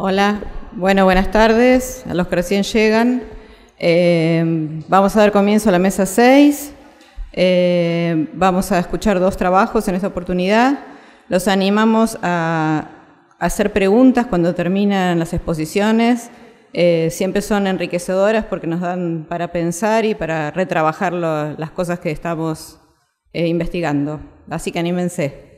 Hola, bueno, buenas tardes a los que recién llegan. Eh, vamos a dar comienzo a la mesa 6. Eh, vamos a escuchar dos trabajos en esta oportunidad. Los animamos a hacer preguntas cuando terminan las exposiciones. Eh, siempre son enriquecedoras porque nos dan para pensar y para retrabajar las cosas que estamos investigando. Así que anímense.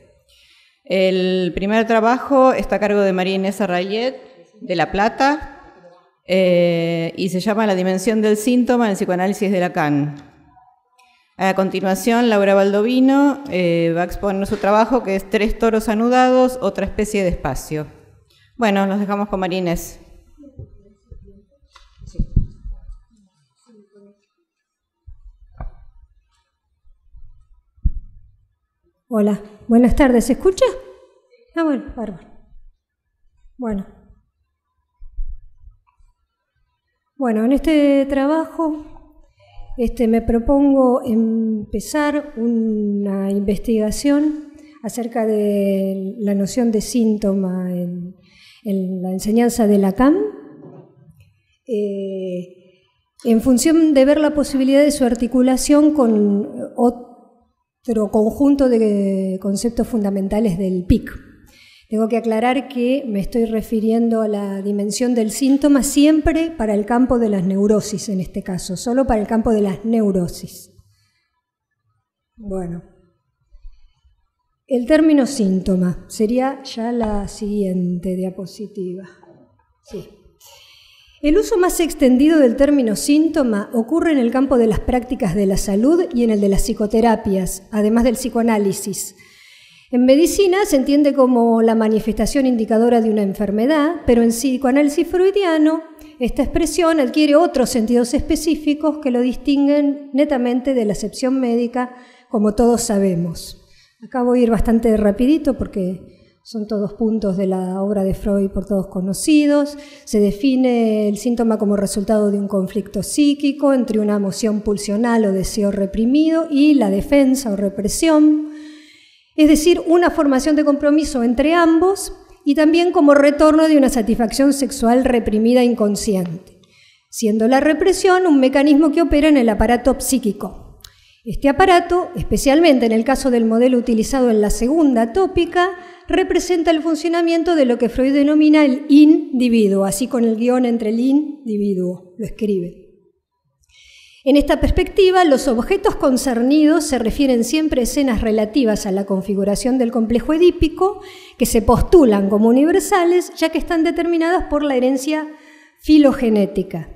El primer trabajo está a cargo de María Inés Arrayet, de La Plata eh, y se llama La dimensión del síntoma en el psicoanálisis de Lacan. A continuación, Laura Baldovino eh, va a exponer su trabajo que es Tres toros anudados, otra especie de espacio. Bueno, nos dejamos con Marines. Hola, buenas tardes, ¿se escucha? Ah, bueno, bárbaro. Bueno. Bueno, en este trabajo este, me propongo empezar una investigación acerca de la noción de síntoma en, la enseñanza de Lacan, eh, en función de ver la posibilidad de su articulación con otro conjunto de conceptos fundamentales del PIC. Tengo que aclarar que me estoy refiriendo a la dimensión del síntoma siempre para el campo de las neurosis, en este caso, solo para el campo de las neurosis. Bueno, el término síntoma sería ya la siguiente diapositiva. Sí. El uso más extendido del término síntoma ocurre en el campo de las prácticas de la salud y en el de las psicoterapias, además del psicoanálisis en medicina se entiende como la manifestación indicadora de una enfermedad, pero en psicoanálisis freudiano esta expresión adquiere otros sentidos específicos que lo distinguen netamente de la acepción médica, como todos sabemos. Acabo de a ir bastante rapidito porque son todos puntos de la obra de Freud por todos conocidos. Se define el síntoma como resultado de un conflicto psíquico entre una emoción pulsional o deseo reprimido y la defensa o represión. Es decir, una formación de compromiso entre ambos y también como retorno de una satisfacción sexual reprimida inconsciente, siendo la represión un mecanismo que opera en el aparato psíquico. Este aparato, especialmente en el caso del modelo utilizado en la segunda tópica, representa el funcionamiento de lo que Freud denomina el individuo, así con el guión entre el individuo, lo escribe. En esta perspectiva, los objetos concernidos se refieren siempre a escenas relativas a la configuración del complejo edípico, que se postulan como universales, ya que están determinadas por la herencia filogenética.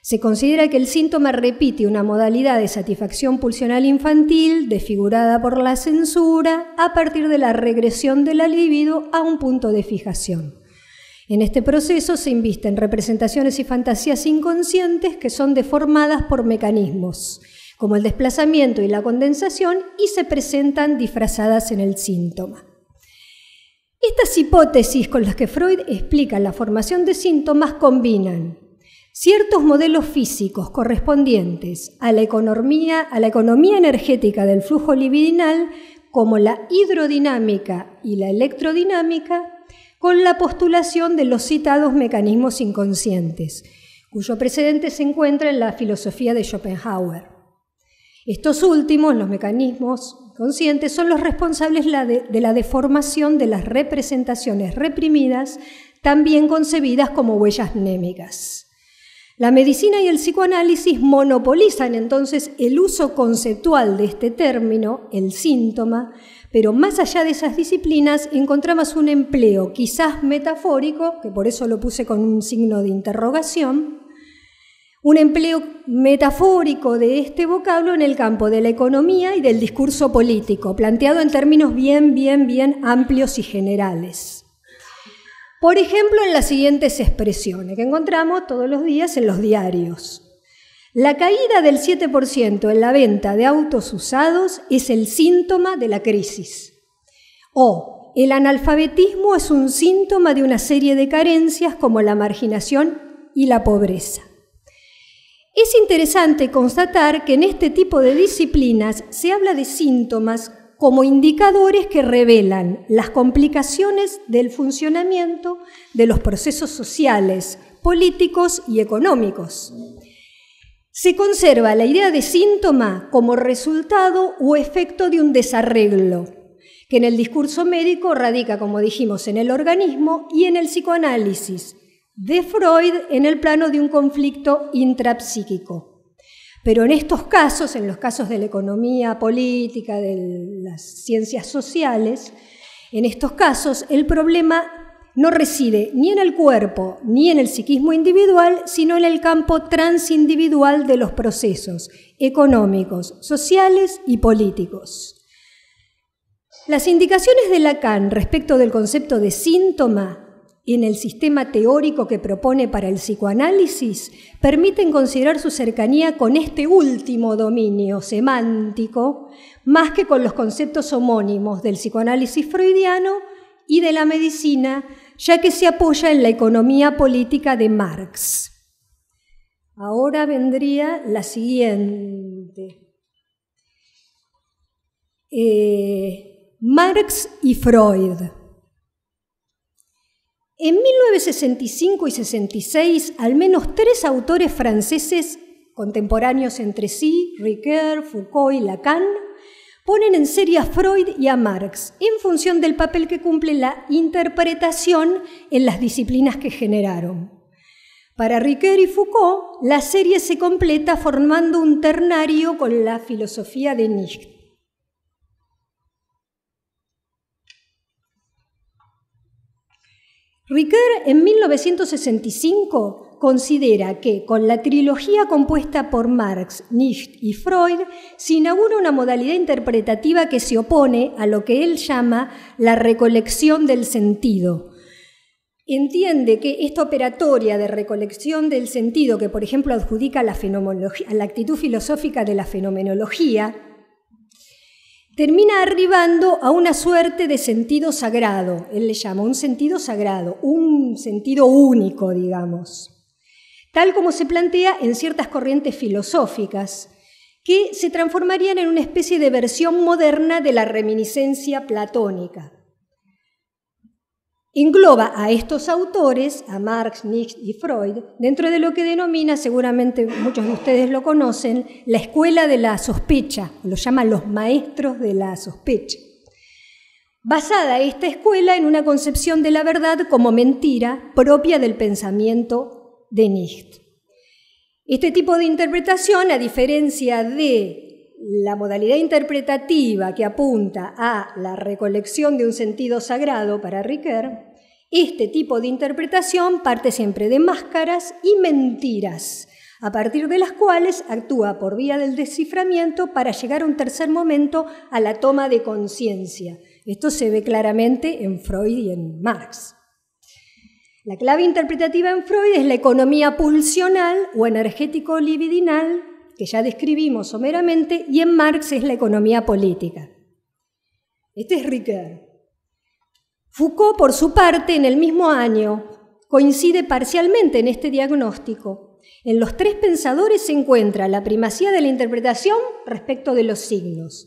Se considera que el síntoma repite una modalidad de satisfacción pulsional infantil, desfigurada por la censura, a partir de la regresión de la libido a un punto de fijación. En este proceso se invisten representaciones y fantasías inconscientes que son deformadas por mecanismos, como el desplazamiento y la condensación, y se presentan disfrazadas en el síntoma. Estas hipótesis con las que Freud explica la formación de síntomas combinan ciertos modelos físicos correspondientes a la economía, a la economía energética del flujo libidinal, como la hidrodinámica y la electrodinámica, con la postulación de los citados mecanismos inconscientes, cuyo precedente se encuentra en la filosofía de Schopenhauer. Estos últimos, los mecanismos conscientes, son los responsables de la deformación de las representaciones reprimidas, también concebidas como huellas némicas. La medicina y el psicoanálisis monopolizan entonces el uso conceptual de este término, el síntoma, pero más allá de esas disciplinas encontramos un empleo quizás metafórico, que por eso lo puse con un signo de interrogación, un empleo metafórico de este vocablo en el campo de la economía y del discurso político, planteado en términos bien, bien, bien amplios y generales. Por ejemplo, en las siguientes expresiones que encontramos todos los días en los diarios. La caída del 7% en la venta de autos usados es el síntoma de la crisis. O el analfabetismo es un síntoma de una serie de carencias como la marginación y la pobreza. Es interesante constatar que en este tipo de disciplinas se habla de síntomas como indicadores que revelan las complicaciones del funcionamiento de los procesos sociales, políticos y económicos. Se conserva la idea de síntoma como resultado o efecto de un desarreglo, que en el discurso médico radica, como dijimos, en el organismo y en el psicoanálisis de Freud en el plano de un conflicto intrapsíquico. Pero en estos casos, en los casos de la economía política, de las ciencias sociales, en estos casos el problema no reside ni en el cuerpo ni en el psiquismo individual, sino en el campo transindividual de los procesos económicos, sociales y políticos. Las indicaciones de Lacan respecto del concepto de síntoma en el sistema teórico que propone para el psicoanálisis permiten considerar su cercanía con este último dominio semántico, más que con los conceptos homónimos del psicoanálisis freudiano y de la medicina, ya que se apoya en la economía política de Marx. Ahora vendría la siguiente. Eh, Marx y Freud. En 1965 y 66, al menos tres autores franceses contemporáneos entre sí, Ricoeur, Foucault y Lacan, ponen en serie a Freud y a Marx en función del papel que cumple la interpretación en las disciplinas que generaron. Para Riquet y Foucault, la serie se completa formando un ternario con la filosofía de Nietzsche. Riquet en 1965 considera que con la trilogía compuesta por Marx, Nietzsche y Freud se inaugura una modalidad interpretativa que se opone a lo que él llama la recolección del sentido. Entiende que esta operatoria de recolección del sentido, que por ejemplo adjudica a la, a la actitud filosófica de la fenomenología, termina arribando a una suerte de sentido sagrado, él le llama un sentido sagrado, un sentido único, digamos tal como se plantea en ciertas corrientes filosóficas, que se transformarían en una especie de versión moderna de la reminiscencia platónica. Engloba a estos autores, a Marx, Nietzsche y Freud, dentro de lo que denomina, seguramente muchos de ustedes lo conocen, la escuela de la sospecha, lo llaman los maestros de la sospecha. Basada esta escuela en una concepción de la verdad como mentira propia del pensamiento de Nicht. Este tipo de interpretación, a diferencia de la modalidad interpretativa que apunta a la recolección de un sentido sagrado para Ricker, este tipo de interpretación parte siempre de máscaras y mentiras, a partir de las cuales actúa por vía del desciframiento para llegar a un tercer momento a la toma de conciencia. Esto se ve claramente en Freud y en Marx. La clave interpretativa en Freud es la economía pulsional o energético-libidinal, que ya describimos someramente, y en Marx es la economía política. Este es Ricoeur. Foucault, por su parte, en el mismo año, coincide parcialmente en este diagnóstico. En los tres pensadores se encuentra la primacía de la interpretación respecto de los signos,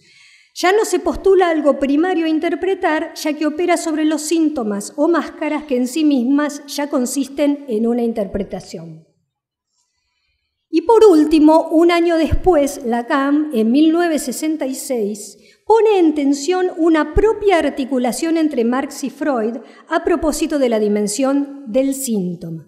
ya no se postula algo primario a interpretar, ya que opera sobre los síntomas o máscaras que en sí mismas ya consisten en una interpretación. Y por último, un año después, Lacan, en 1966, pone en tensión una propia articulación entre Marx y Freud a propósito de la dimensión del síntoma.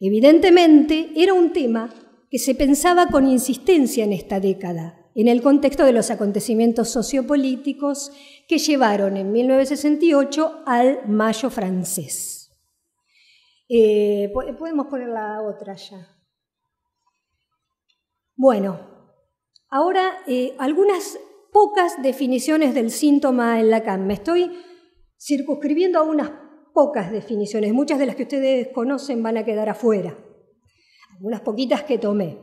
Evidentemente, era un tema que se pensaba con insistencia en esta década, en el contexto de los acontecimientos sociopolíticos que llevaron en 1968 al Mayo francés. Eh, podemos poner la otra ya. Bueno, ahora eh, algunas pocas definiciones del síntoma en Lacan. Me estoy circunscribiendo a unas pocas definiciones. Muchas de las que ustedes conocen van a quedar afuera. Algunas poquitas que tomé.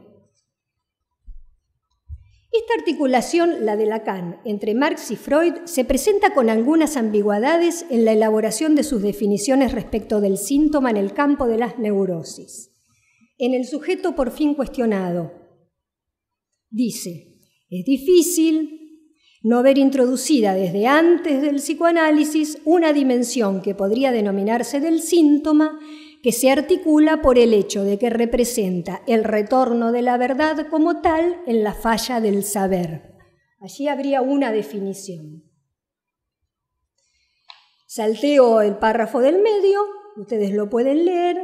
Esta articulación, la de Lacan, entre Marx y Freud, se presenta con algunas ambigüedades en la elaboración de sus definiciones respecto del síntoma en el campo de las neurosis. En el sujeto por fin cuestionado, dice, es difícil no haber introducida desde antes del psicoanálisis una dimensión que podría denominarse del síntoma que se articula por el hecho de que representa el retorno de la verdad como tal en la falla del saber. Allí habría una definición. Salteo el párrafo del medio, ustedes lo pueden leer.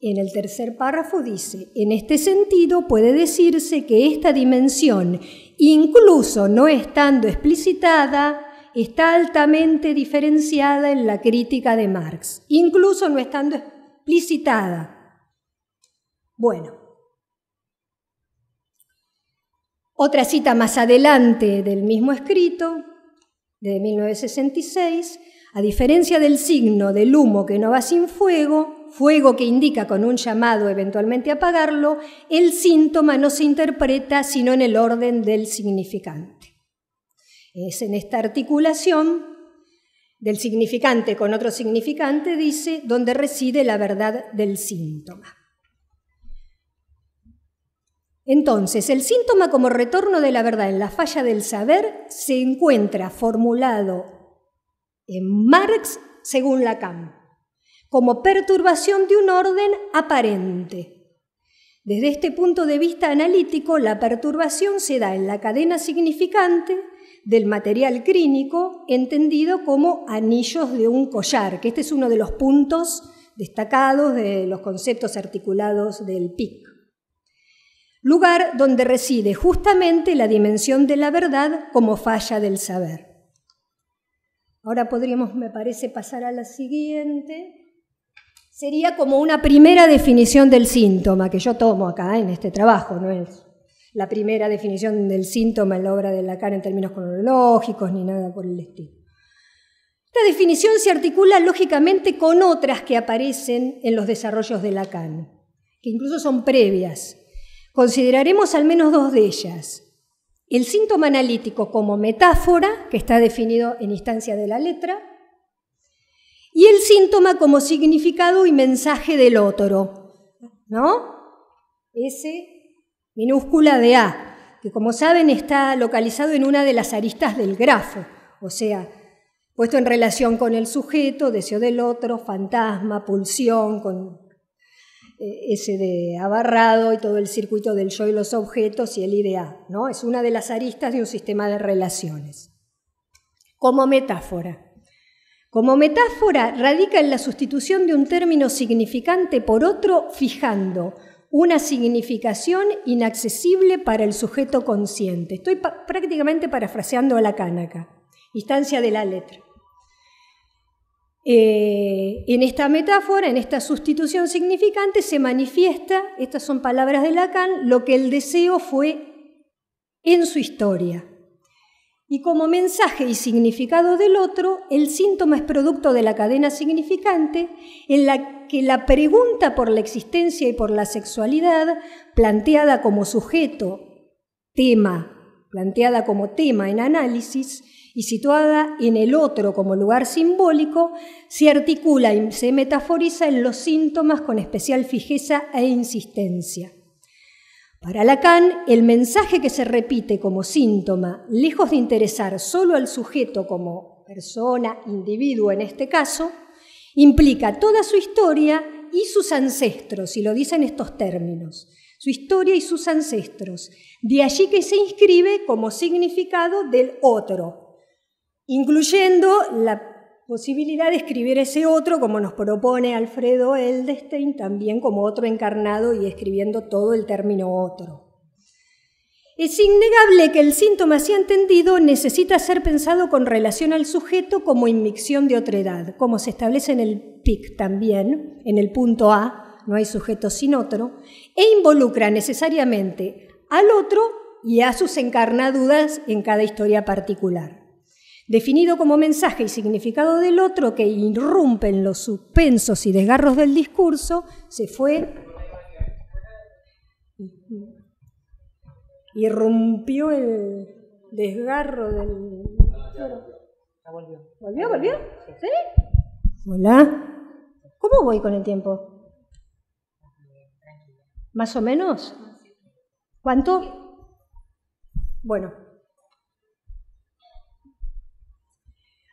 En el tercer párrafo dice, en este sentido puede decirse que esta dimensión, incluso no estando explicitada, está altamente diferenciada en la crítica de Marx, incluso no estando explicitada. Bueno, otra cita más adelante del mismo escrito, de 1966, a diferencia del signo del humo que no va sin fuego, fuego que indica con un llamado eventualmente apagarlo, el síntoma no se interpreta sino en el orden del significante. Es en esta articulación del significante con otro significante, dice, donde reside la verdad del síntoma. Entonces, el síntoma como retorno de la verdad en la falla del saber se encuentra formulado en Marx según Lacan, como perturbación de un orden aparente. Desde este punto de vista analítico, la perturbación se da en la cadena significante, del material crínico, entendido como anillos de un collar, que este es uno de los puntos destacados de los conceptos articulados del PIC. Lugar donde reside justamente la dimensión de la verdad como falla del saber. Ahora podríamos, me parece, pasar a la siguiente. Sería como una primera definición del síntoma que yo tomo acá en este trabajo, no es la primera definición del síntoma en la obra de Lacan en términos cronológicos ni nada por el estilo. Esta definición se articula lógicamente con otras que aparecen en los desarrollos de Lacan, que incluso son previas. Consideraremos al menos dos de ellas. El síntoma analítico como metáfora, que está definido en instancia de la letra, y el síntoma como significado y mensaje del otro, ¿no? Ese minúscula de A, que como saben está localizado en una de las aristas del grafo, o sea, puesto en relación con el sujeto, deseo del otro, fantasma, pulsión, con eh, ese de abarrado y todo el circuito del yo y los objetos y el idea, ¿no? Es una de las aristas de un sistema de relaciones. Como metáfora. Como metáfora radica en la sustitución de un término significante por otro fijando una significación inaccesible para el sujeto consciente. Estoy prácticamente parafraseando a Lacan acá, instancia de la letra. Eh, en esta metáfora, en esta sustitución significante, se manifiesta, estas son palabras de Lacan, lo que el deseo fue en su historia. Y como mensaje y significado del otro, el síntoma es producto de la cadena significante en la que la pregunta por la existencia y por la sexualidad, planteada como sujeto, tema, planteada como tema en análisis y situada en el otro como lugar simbólico, se articula y se metaforiza en los síntomas con especial fijeza e insistencia. Para Lacan, el mensaje que se repite como síntoma, lejos de interesar solo al sujeto como persona, individuo en este caso, implica toda su historia y sus ancestros, y lo dicen estos términos, su historia y sus ancestros. De allí que se inscribe como significado del otro, incluyendo la posibilidad de escribir ese otro, como nos propone Alfredo Eldestein, también como otro encarnado y escribiendo todo el término otro. Es innegable que el síntoma así entendido necesita ser pensado con relación al sujeto como inmicción de otra edad, como se establece en el PIC también, en el punto A, no hay sujeto sin otro, e involucra necesariamente al otro y a sus encarnadudas en cada historia particular definido como mensaje y significado del otro que irrumpen los suspensos y desgarros del discurso, se fue... Irrumpió el desgarro del... volvió. ¿Volvió, volvió? ¿Sí? Hola. ¿Cómo voy con el tiempo? ¿Más o menos? ¿Cuánto? Bueno,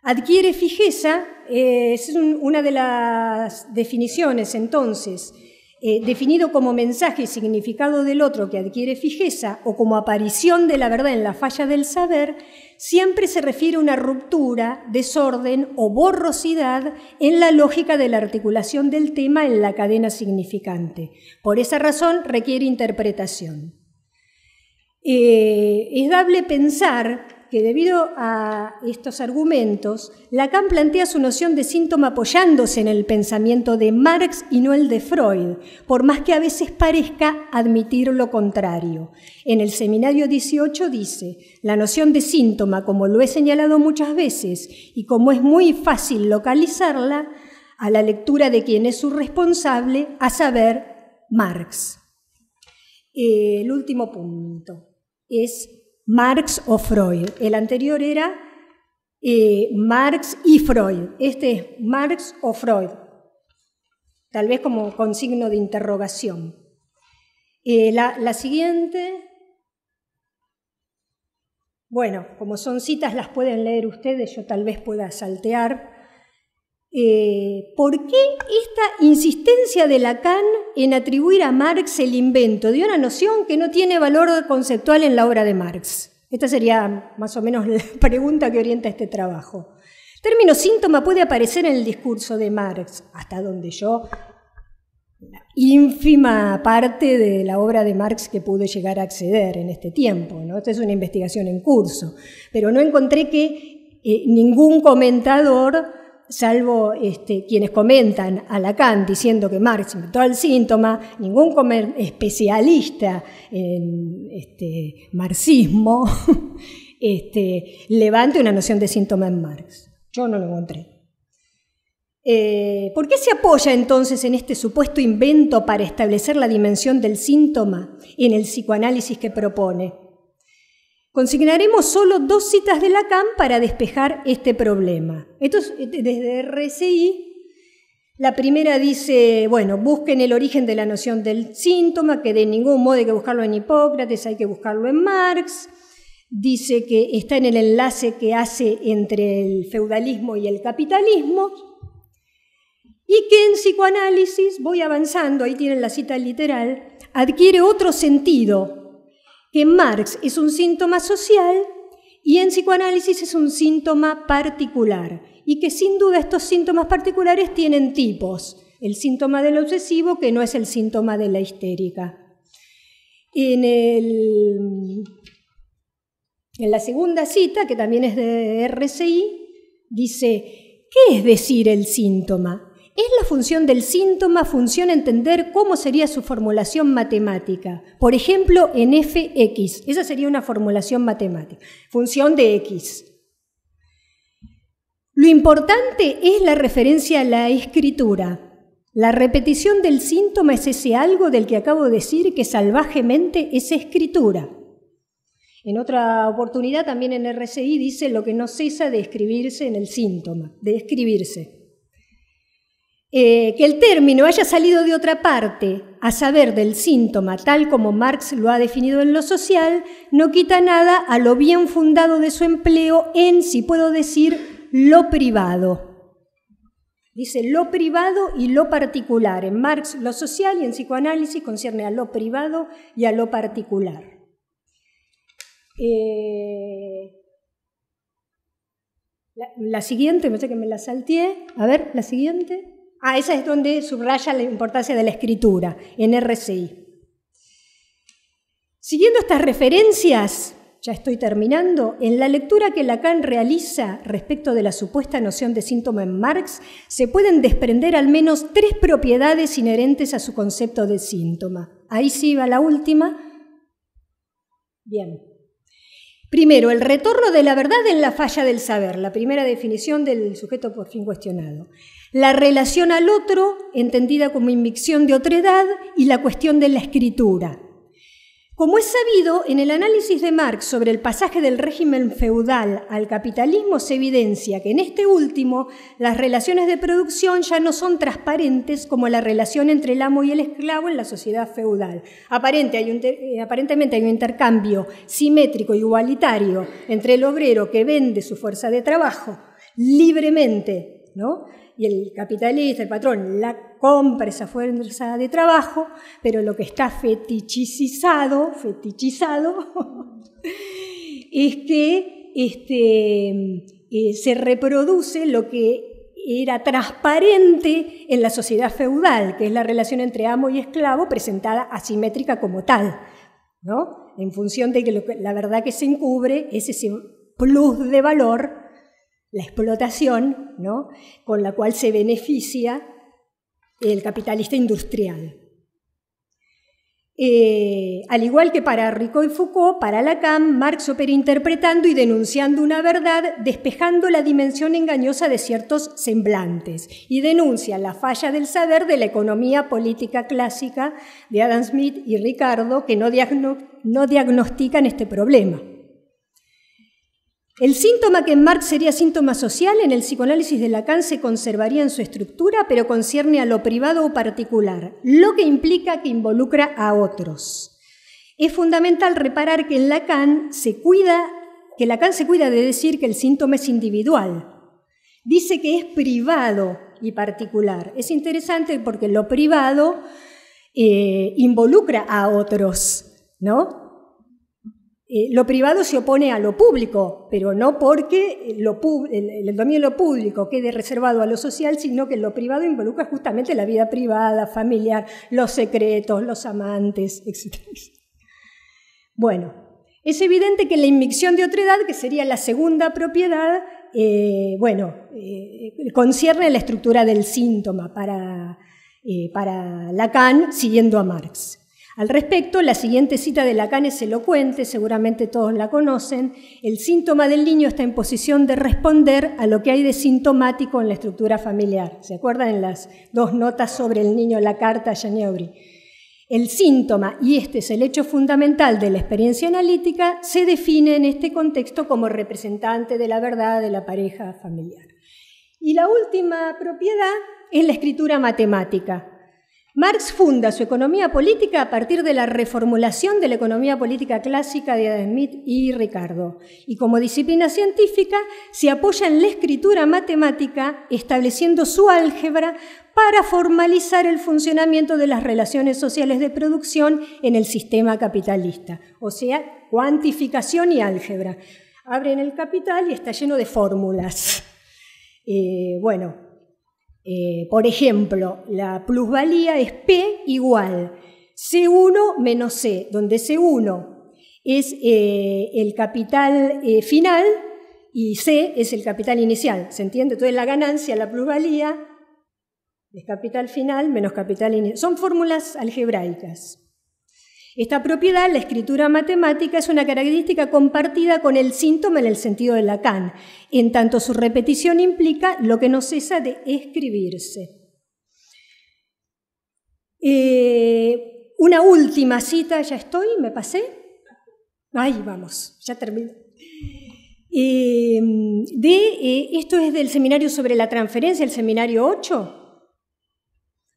Adquiere fijeza eh, es una de las definiciones entonces. Eh, definido como mensaje y significado del otro que adquiere fijeza o como aparición de la verdad en la falla del saber, siempre se refiere a una ruptura, desorden o borrosidad en la lógica de la articulación del tema en la cadena significante. Por esa razón requiere interpretación. Eh, es dable pensar debido a estos argumentos, Lacan plantea su noción de síntoma apoyándose en el pensamiento de Marx y no el de Freud, por más que a veces parezca admitir lo contrario. En el seminario 18 dice, la noción de síntoma, como lo he señalado muchas veces y como es muy fácil localizarla, a la lectura de quien es su responsable, a saber, Marx. el último punto es Marx o Freud. El anterior era eh, Marx y Freud. Este es Marx o Freud, tal vez como con signo de interrogación. Eh, la siguiente, bueno, como son citas las pueden leer ustedes, yo tal vez pueda saltear. Eh, ¿Por qué esta insistencia de Lacan en atribuir a Marx el invento de una noción que no tiene valor conceptual en la obra de Marx? Esta sería más o menos la pregunta que orienta este trabajo. El término síntoma puede aparecer en el discurso de Marx, hasta donde yo, la ínfima parte de la obra de Marx que pude llegar a acceder en este tiempo. Esta es una investigación en curso, pero no encontré que eh, ningún comentador salvo este, quienes comentan a Lacan diciendo que Marx inventó el síntoma, ningún especialista en este, marxismo este, levante una noción de síntoma en Marx. Yo no lo encontré. Eh, ¿Por qué se apoya entonces en este supuesto invento para establecer la dimensión del síntoma en el psicoanálisis que propone? Consignaremos solo dos citas de Lacan para despejar este problema. Esto eh, desde RCI. La primera dice, bueno, busquen el origen de la noción del síntoma, que de ningún modo hay que buscarlo en Hipócrates, hay que buscarlo en Marx. Dice que está en el enlace que hace entre el feudalismo y el capitalismo. Y que en psicoanálisis, voy avanzando, ahí tienen la cita literal, adquiere otro sentido, que Marx es un síntoma social y en psicoanálisis es un síntoma particular, y que sin duda estos síntomas particulares tienen tipos, el síntoma del obsesivo que no es el síntoma de la histérica. En, en la segunda cita, que también es de RCI, dice, ¿qué es decir el síntoma? Es la función del síntoma función entender cómo sería su formulación matemática. Por ejemplo, en fx. Esa sería una formulación matemática. Función de x. Lo importante es la referencia a la escritura. La repetición del síntoma es ese algo del que acabo de decir que salvajemente es escritura. En otra oportunidad también en RCI dice lo que no cesa de escribirse en el síntoma, de escribirse. Eh, que el término haya salido de otra parte, a saber del síntoma, tal como Marx lo ha definido en lo social, no quita nada a lo bien fundado de su empleo en, si puedo decir, lo privado. Dice lo privado y lo particular. En Marx lo social y en psicoanálisis concierne a lo privado y a lo particular. Eh, la, siguiente, me sé que me la salteé. A ver, la siguiente. Ah, esa es donde subraya la importancia de la escritura, en RCI. Siguiendo estas referencias, ya estoy terminando, en la lectura que Lacan realiza respecto de la supuesta noción de síntoma en Marx, se pueden desprender al menos tres propiedades inherentes a su concepto de síntoma. Ahí sí va la última. Bien. Primero, el retorno de la verdad en la falla del saber, la primera definición del sujeto por fin cuestionado la relación al otro, entendida como invicción de otredad, y la cuestión de la escritura. Como es sabido, en el análisis de Marx sobre el pasaje del régimen feudal al capitalismo se evidencia que en este último las relaciones de producción ya no son transparentes como la relación entre el amo y el esclavo en la sociedad feudal. hay eh, aparentemente hay un intercambio simétrico y igualitario entre el obrero que vende su fuerza de trabajo libremente ¿no? y el capitalista, el patrón, la compra esa fuerza de trabajo, pero lo que está fetichizado, fetichizado, es que este, eh, se reproduce lo que era transparente en la sociedad feudal, que es la relación entre amo y esclavo presentada asimétrica como tal, ¿no? En función de que, que la verdad que se encubre es ese plus de valor la explotación, ¿no? con la cual se beneficia el capitalista industrial. Eh, al igual que para Rico y Foucault, para Lacan, Marx opera interpretando y denunciando una verdad, despejando la dimensión engañosa de ciertos semblantes, y denuncia la falla del saber de la economía política clásica de Adam Smith y Ricardo, que no diagnostican este problema. El síntoma que en Marx sería síntoma social en el psicoanálisis de Lacan se conservaría en su estructura, pero concierne a lo privado o particular, lo que implica que involucra a otros. Es fundamental reparar que en Lacan se cuida, que Lacan se cuida de decir que el síntoma es individual. Dice que es privado y particular. Es interesante porque lo privado eh, involucra a otros, ¿no? Eh, lo privado se opone a lo público, pero no porque el, dominio de lo público quede reservado a lo social, sino que lo privado involucra justamente la vida privada, familiar, los secretos, los amantes, etc. Bueno, es evidente que la invicción de otra edad, que sería la segunda propiedad, eh, bueno, eh, concierne la estructura del síntoma para, para Lacan, siguiendo a Marx. Al respecto, la siguiente cita de Lacan es elocuente, seguramente todos la conocen. El síntoma del niño está en posición de responder a lo que hay de sintomático en la estructura familiar. ¿Se acuerdan en las dos notas sobre el niño, la carta a El síntoma, y este es el hecho fundamental de la experiencia analítica, se define en este contexto como representante de la verdad de la pareja familiar. Y la última propiedad es la escritura matemática, Marx funda su economía política a partir de la reformulación de la economía política clásica de Adam Smith y Ricardo, y como disciplina científica se apoya en la escritura matemática, estableciendo su álgebra para formalizar el funcionamiento de las relaciones sociales de producción en el sistema capitalista, o sea, cuantificación y álgebra. Abren el capital y está lleno de fórmulas. Eh, bueno, eh, por ejemplo, la plusvalía es P igual C1 menos C, donde C1 es eh, el capital eh, final y C es el capital inicial. ¿Se entiende? Entonces la ganancia, la plusvalía, es capital final menos capital inicial. Son fórmulas algebraicas. Esta propiedad, la escritura matemática, es una característica compartida con el síntoma en el sentido de Lacan, en tanto su repetición implica lo que no cesa de escribirse. Eh, una última cita, ya estoy, me pasé. Ahí vamos, ya termino. Eh, de, eh, esto es del seminario sobre la transferencia, el seminario 8,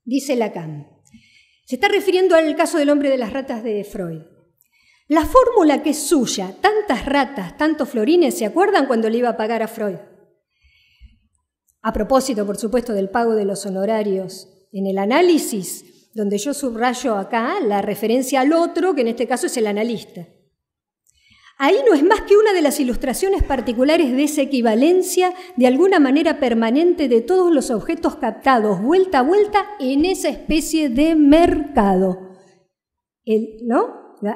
dice Lacan. Se está refiriendo al caso del hombre de las ratas de Freud. La fórmula que es suya, tantas ratas, tantos florines, ¿se acuerdan cuando le iba a pagar a Freud? A propósito, por supuesto, del pago de los honorarios. En el análisis, donde yo subrayo acá la referencia al otro, que en este caso es el analista. Ahí no es más que una de las ilustraciones particulares de esa equivalencia de alguna manera permanente de todos los objetos captados vuelta a vuelta en esa especie de mercado. ¿no?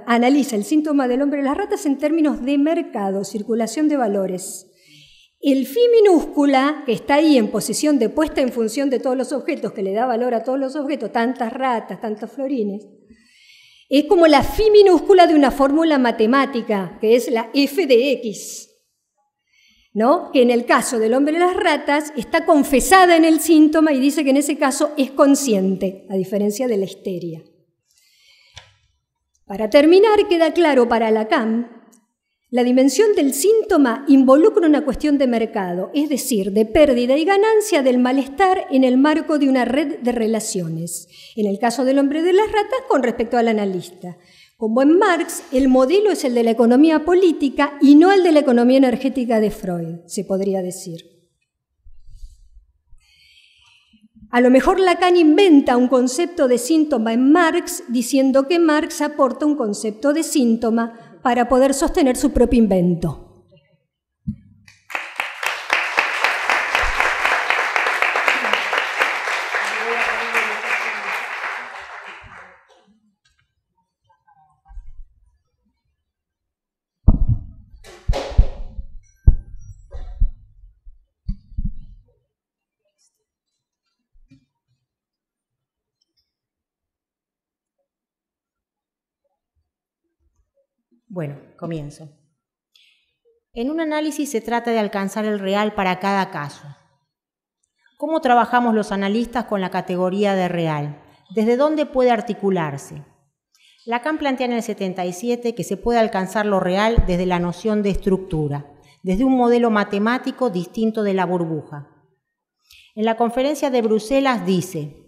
Analiza el síntoma del hombre de las ratas en términos de mercado, circulación de valores. El fi minúscula, que está ahí en posición de puesta en función de todos los objetos, que le da valor a todos los objetos, tantas ratas, tantos florines, es como la fi minúscula de una fórmula matemática, que es la f de x. ¿No? que en el caso del hombre de las ratas está confesada en el síntoma y dice que en ese caso es consciente, a diferencia de la histeria. Para terminar, queda claro para Lacan la dimensión del síntoma involucra una cuestión de mercado, es decir, de pérdida y ganancia del malestar en el marco de una red de relaciones, en el caso del hombre de las ratas con respecto al analista. Como en Marx, el modelo es el de la economía política y no el de la economía energética de Freud, se podría decir. A lo mejor Lacan inventa un concepto de síntoma en Marx, diciendo que Marx aporta un concepto de síntoma para poder sostener su propio invento. Bueno, comienzo. En un análisis se trata de alcanzar el real para cada caso. ¿Cómo trabajamos los analistas con la categoría de real? ¿Desde dónde puede articularse? Lacan plantea en el 77 que se puede alcanzar lo real desde la noción de estructura, desde un modelo matemático distinto de la burbuja. En la conferencia de Bruselas dice,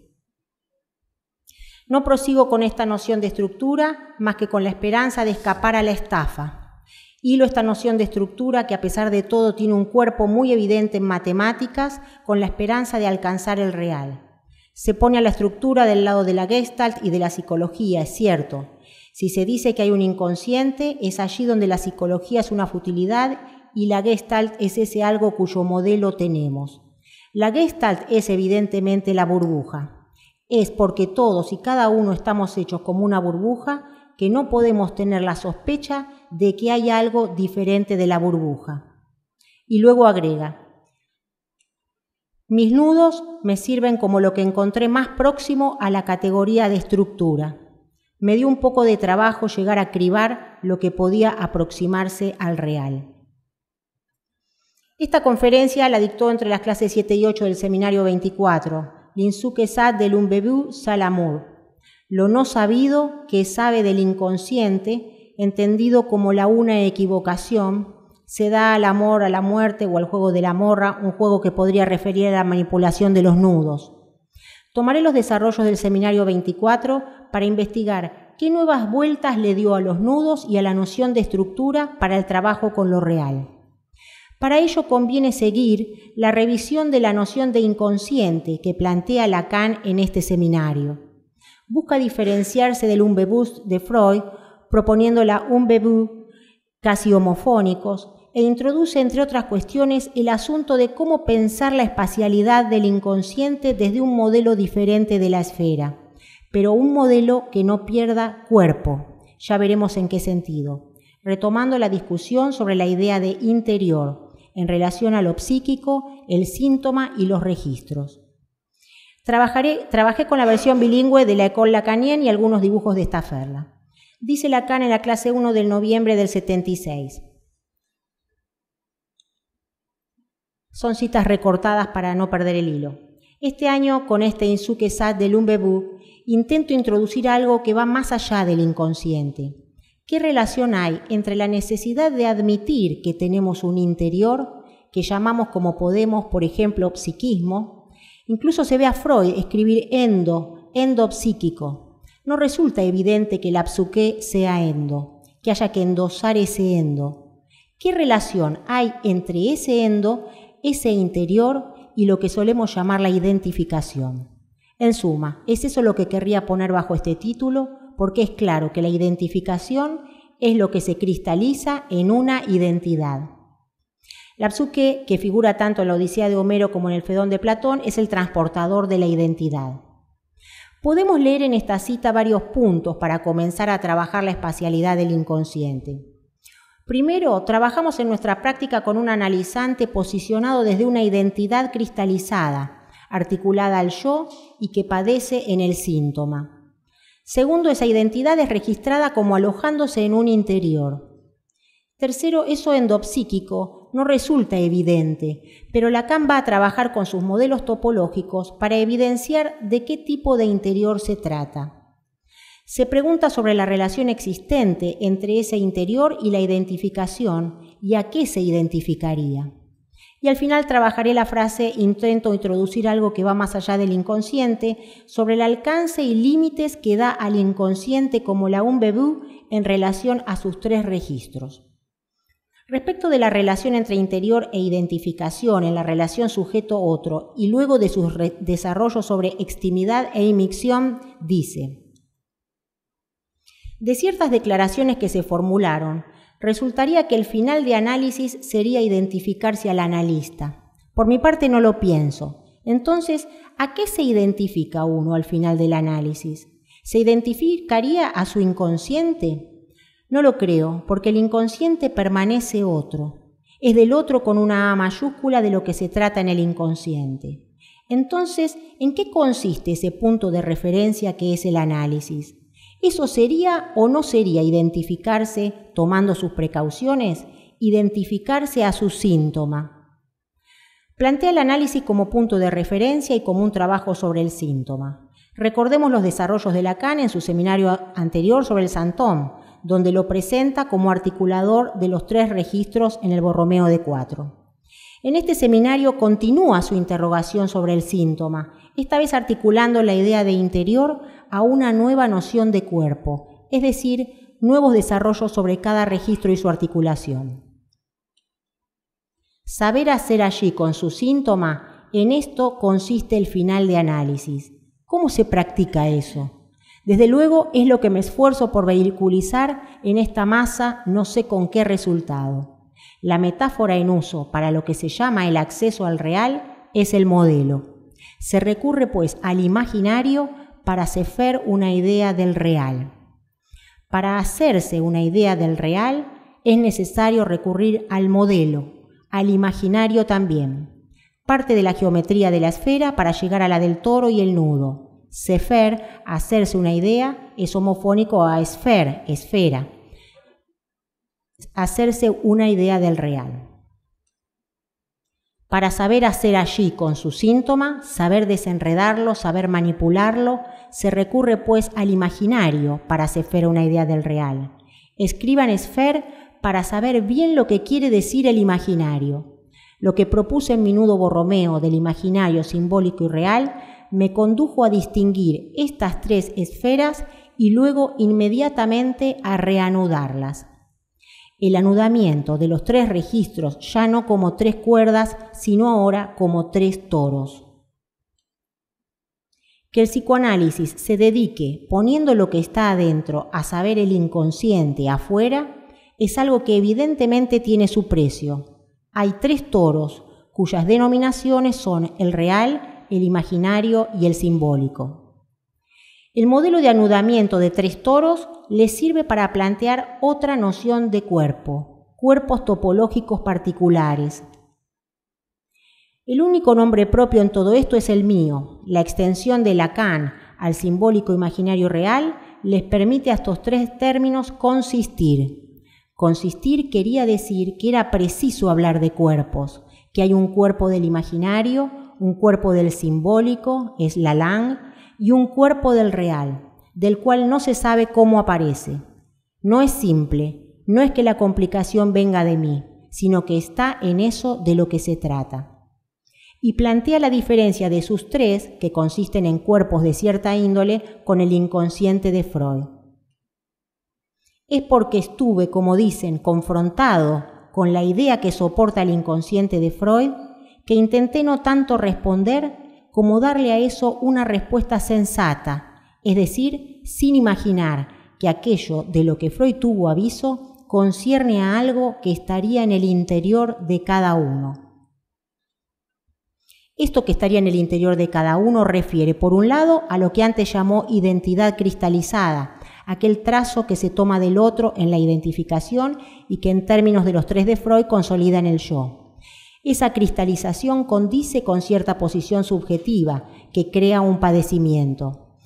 no prosigo con esta noción de estructura más que con la esperanza de escapar a la estafa. Hilo esta noción de estructura que a pesar de todo tiene un cuerpo muy evidente en matemáticas con la esperanza de alcanzar el real. Se pone a la estructura del lado de la gestalt y de la psicología, es cierto. Si se dice que hay un inconsciente, es allí donde la psicología es una futilidad y la gestalt es ese algo cuyo modelo tenemos. La gestalt es evidentemente la burbuja es porque todos y cada uno estamos hechos como una burbuja que no podemos tener la sospecha de que hay algo diferente de la burbuja. Y luego agrega, mis nudos me sirven como lo que encontré más próximo a la categoría de estructura. Me dio un poco de trabajo llegar a cribar lo que podía aproximarse al real. Esta conferencia la dictó entre las clases 7 y 8 del seminario 24, L'insuquesat del umbebu salamur, lo no sabido que sabe del inconsciente, entendido como la una equivocación, se da al amor, a la muerte o al juego de la morra, un juego que podría referir a la manipulación de los nudos. Tomaré los desarrollos del seminario 24 para investigar qué nuevas vueltas le dio a los nudos y a la noción de estructura para el trabajo con lo real. Para ello conviene seguir la revisión de la noción de inconsciente que plantea Lacan en este seminario. Busca diferenciarse del umbebus de Freud, proponiéndola la casi homofónicos, e introduce, entre otras cuestiones, el asunto de cómo pensar la espacialidad del inconsciente desde un modelo diferente de la esfera, pero un modelo que no pierda cuerpo. Ya veremos en qué sentido. Retomando la discusión sobre la idea de interior, en relación a lo psíquico, el síntoma y los registros. trabajé con la versión bilingüe de la Ecole Lacanienne y algunos dibujos de esta ferla. Dice Lacan en la clase 1 del noviembre del 76. Son citas recortadas para no perder el hilo. Este año, con este Insuke Sat de Lumbebu, intento introducir algo que va más allá del inconsciente ¿Qué relación hay entre la necesidad de admitir que tenemos un interior, que llamamos como podemos, por ejemplo, psiquismo? Incluso se ve a Freud escribir endo, endo psíquico. No resulta evidente que la psuque sea endo, que haya que endosar ese endo. ¿Qué relación hay entre ese endo, ese interior y lo que solemos llamar la identificación? En suma, ¿es eso lo que querría poner bajo este título? porque es claro que la identificación es lo que se cristaliza en una identidad. La psuque, que figura tanto en la Odisea de Homero como en el Fedón de Platón, es el transportador de la identidad. Podemos leer en esta cita varios puntos para comenzar a trabajar la espacialidad del inconsciente. Primero, trabajamos en nuestra práctica con un analizante posicionado desde una identidad cristalizada, articulada al yo y que padece en el síntoma. Segundo, esa identidad es registrada como alojándose en un interior. Tercero, eso endopsíquico no resulta evidente, pero Lacan va a trabajar con sus modelos topológicos para evidenciar de qué tipo de interior se trata. Se pregunta sobre la relación existente entre ese interior y la identificación y a qué se identificaría y al final trabajaré la frase intento introducir algo que va más allá del inconsciente sobre el alcance y límites que da al inconsciente como la un en relación a sus tres registros. Respecto de la relación entre interior e identificación en la relación sujeto-otro y luego de su desarrollo sobre extimidad e inmixión, dice, de ciertas declaraciones que se formularon, resultaría que el final de análisis sería identificarse al analista. Por mi parte no lo pienso. Entonces, ¿a qué se identifica uno al final del análisis? ¿Se identificaría a su inconsciente? No lo creo, porque el inconsciente permanece otro. Es del otro con una A mayúscula de lo que se trata en el inconsciente. Entonces, ¿en qué consiste ese punto de referencia que es el análisis? ¿Eso sería o no sería identificarse tomando sus precauciones? Identificarse a su síntoma. Plantea el análisis como punto de referencia y como un trabajo sobre el síntoma. Recordemos los desarrollos de Lacan en su seminario anterior sobre el Santón, donde lo presenta como articulador de los tres registros en el Borromeo de cuatro. En este seminario continúa su interrogación sobre el síntoma, esta vez articulando la idea de interior a una nueva noción de cuerpo, es decir, nuevos desarrollos sobre cada registro y su articulación. Saber hacer allí con su síntoma, en esto consiste el final de análisis. ¿Cómo se practica eso? Desde luego es lo que me esfuerzo por vehiculizar en esta masa, no sé con qué resultado. La metáfora en uso para lo que se llama el acceso al real es el modelo. Se recurre pues al imaginario para una idea del real. Para hacerse una idea del real es necesario recurrir al modelo, al imaginario también, parte de la geometría de la esfera para llegar a la del toro y el nudo. Sefer, hacerse una idea, es homofónico a esfer, esfera. Hacerse una idea del real. Para saber hacer allí con su síntoma, saber desenredarlo, saber manipularlo, se recurre pues al imaginario para hacer una idea del real. Escriban esfer para saber bien lo que quiere decir el imaginario. Lo que propuse en mi nudo Borromeo del imaginario simbólico y real me condujo a distinguir estas tres esferas y luego inmediatamente a reanudarlas. El anudamiento de los tres registros ya no como tres cuerdas, sino ahora como tres toros que el psicoanálisis se dedique poniendo lo que está adentro a saber el inconsciente afuera es algo que evidentemente tiene su precio. Hay tres toros cuyas denominaciones son el real, el imaginario y el simbólico. El modelo de anudamiento de tres toros le sirve para plantear otra noción de cuerpo, cuerpos topológicos particulares, el único nombre propio en todo esto es el mío. La extensión de Lacan al simbólico imaginario real les permite a estos tres términos consistir. Consistir quería decir que era preciso hablar de cuerpos, que hay un cuerpo del imaginario, un cuerpo del simbólico, es la Lalang, y un cuerpo del real, del cual no se sabe cómo aparece. No es simple, no es que la complicación venga de mí, sino que está en eso de lo que se trata y plantea la diferencia de sus tres, que consisten en cuerpos de cierta índole, con el inconsciente de Freud. Es porque estuve, como dicen, confrontado con la idea que soporta el inconsciente de Freud, que intenté no tanto responder como darle a eso una respuesta sensata, es decir, sin imaginar que aquello de lo que Freud tuvo aviso concierne a algo que estaría en el interior de cada uno. Esto que estaría en el interior de cada uno refiere, por un lado, a lo que antes llamó identidad cristalizada, aquel trazo que se toma del otro en la identificación y que en términos de los tres de Freud consolida en el yo. Esa cristalización condice con cierta posición subjetiva que crea un padecimiento.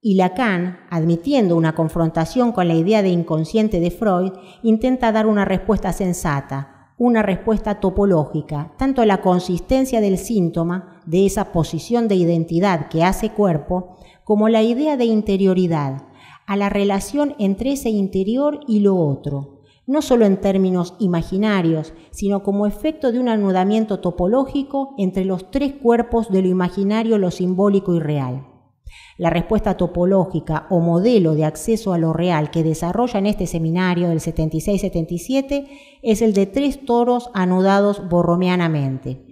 Y Lacan, admitiendo una confrontación con la idea de inconsciente de Freud, intenta dar una respuesta sensata, una respuesta topológica, tanto a la consistencia del síntoma, de esa posición de identidad que hace cuerpo, como la idea de interioridad, a la relación entre ese interior y lo otro, no solo en términos imaginarios, sino como efecto de un anudamiento topológico entre los tres cuerpos de lo imaginario, lo simbólico y real. La respuesta topológica o modelo de acceso a lo real que desarrolla en este seminario del 76-77 es el de tres toros anudados borromeanamente.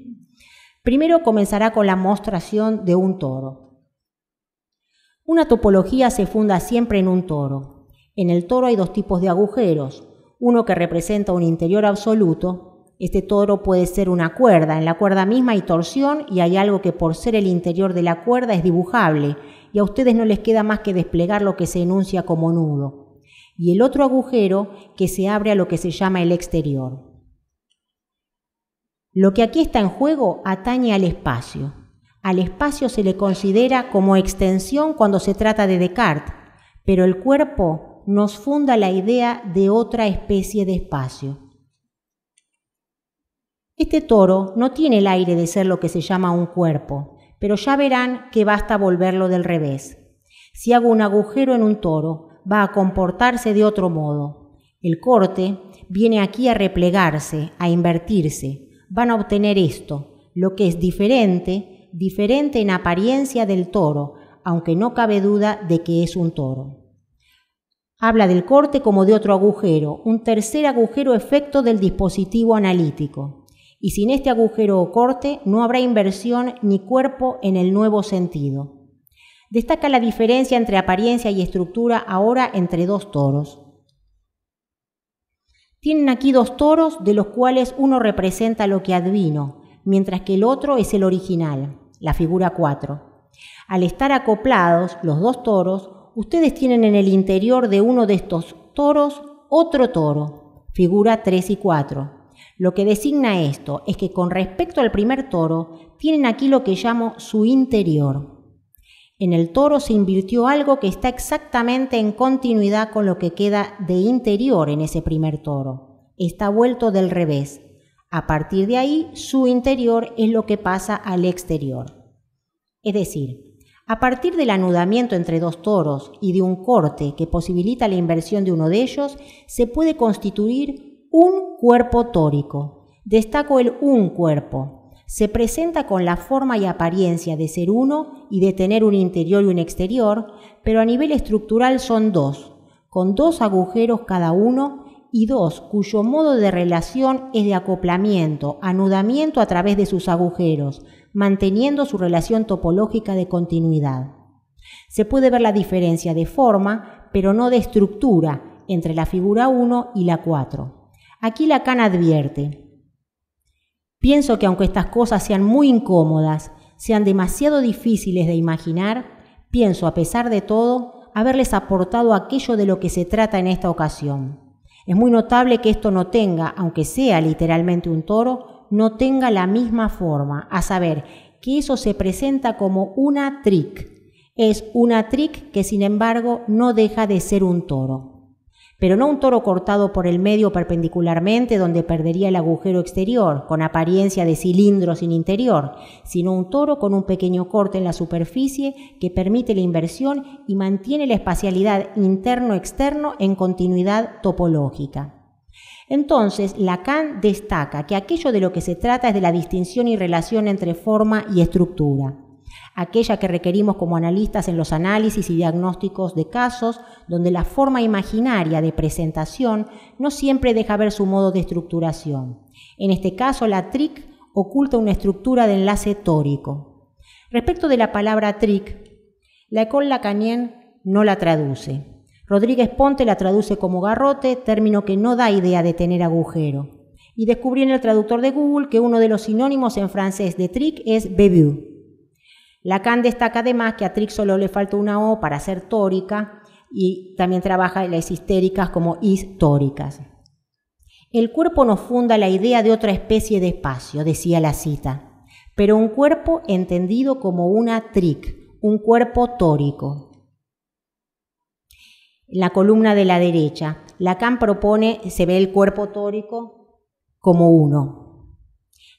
Primero comenzará con la mostración de un toro. Una topología se funda siempre en un toro. En el toro hay dos tipos de agujeros, uno que representa un interior absoluto, este toro puede ser una cuerda. En la cuerda misma hay torsión y hay algo que por ser el interior de la cuerda es dibujable y a ustedes no les queda más que desplegar lo que se enuncia como nudo, y el otro agujero que se abre a lo que se llama el exterior. Lo que aquí está en juego atañe al espacio. Al espacio se le considera como extensión cuando se trata de Descartes, pero el cuerpo nos funda la idea de otra especie de espacio. Este toro no tiene el aire de ser lo que se llama un cuerpo, pero ya verán que basta volverlo del revés. Si hago un agujero en un toro, va a comportarse de otro modo. El corte viene aquí a replegarse, a invertirse. Van a obtener esto, lo que es diferente, diferente en apariencia del toro, aunque no cabe duda de que es un toro. Habla del corte como de otro agujero, un tercer agujero efecto del dispositivo analítico. Y sin este agujero o corte no habrá inversión ni cuerpo en el nuevo sentido. Destaca la diferencia entre apariencia y estructura ahora entre dos toros. Tienen aquí dos toros de los cuales uno representa lo que advino, mientras que el otro es el original, la figura 4. Al estar acoplados los dos toros, ustedes tienen en el interior de uno de estos toros otro toro, figura 3 y 4. Lo que designa esto es que con respecto al primer toro, tienen aquí lo que llamo su interior. En el toro se invirtió algo que está exactamente en continuidad con lo que queda de interior en ese primer toro. Está vuelto del revés. A partir de ahí, su interior es lo que pasa al exterior. Es decir, a partir del anudamiento entre dos toros y de un corte que posibilita la inversión de uno de ellos, se puede constituir un cuerpo tórico. Destaco el un cuerpo. Se presenta con la forma y apariencia de ser uno y de tener un interior y un exterior, pero a nivel estructural son dos, con dos agujeros cada uno y dos cuyo modo de relación es de acoplamiento, anudamiento a través de sus agujeros, manteniendo su relación topológica de continuidad. Se puede ver la diferencia de forma, pero no de estructura, entre la figura 1 y la 4. Aquí Lacan advierte, pienso que aunque estas cosas sean muy incómodas, sean demasiado difíciles de imaginar, pienso a pesar de todo haberles aportado aquello de lo que se trata en esta ocasión. Es muy notable que esto no tenga, aunque sea literalmente un toro, no tenga la misma forma, a saber, que eso se presenta como una trick. Es una trick que sin embargo no deja de ser un toro pero no un toro cortado por el medio perpendicularmente donde perdería el agujero exterior, con apariencia de cilindro sin interior, sino un toro con un pequeño corte en la superficie que permite la inversión y mantiene la espacialidad interno-externo en continuidad topológica. Entonces, Lacan destaca que aquello de lo que se trata es de la distinción y relación entre forma y estructura aquella que requerimos como analistas en los análisis y diagnósticos de casos donde la forma imaginaria de presentación no siempre deja ver su modo de estructuración. En este caso, la TRIC oculta una estructura de enlace tórico. Respecto de la palabra TRIC, la Ecole Lacanien no la traduce. Rodríguez Ponte la traduce como garrote, término que no da idea de tener agujero. Y descubrí en el traductor de Google que uno de los sinónimos en francés de trick es Lacan destaca además que a tric solo le falta una O para ser tórica y también trabaja en las histéricas como históricas. El cuerpo nos funda la idea de otra especie de espacio, decía la cita, pero un cuerpo entendido como una tric, un cuerpo tórico. En la columna de la derecha, Lacan propone, se ve el cuerpo tórico como uno,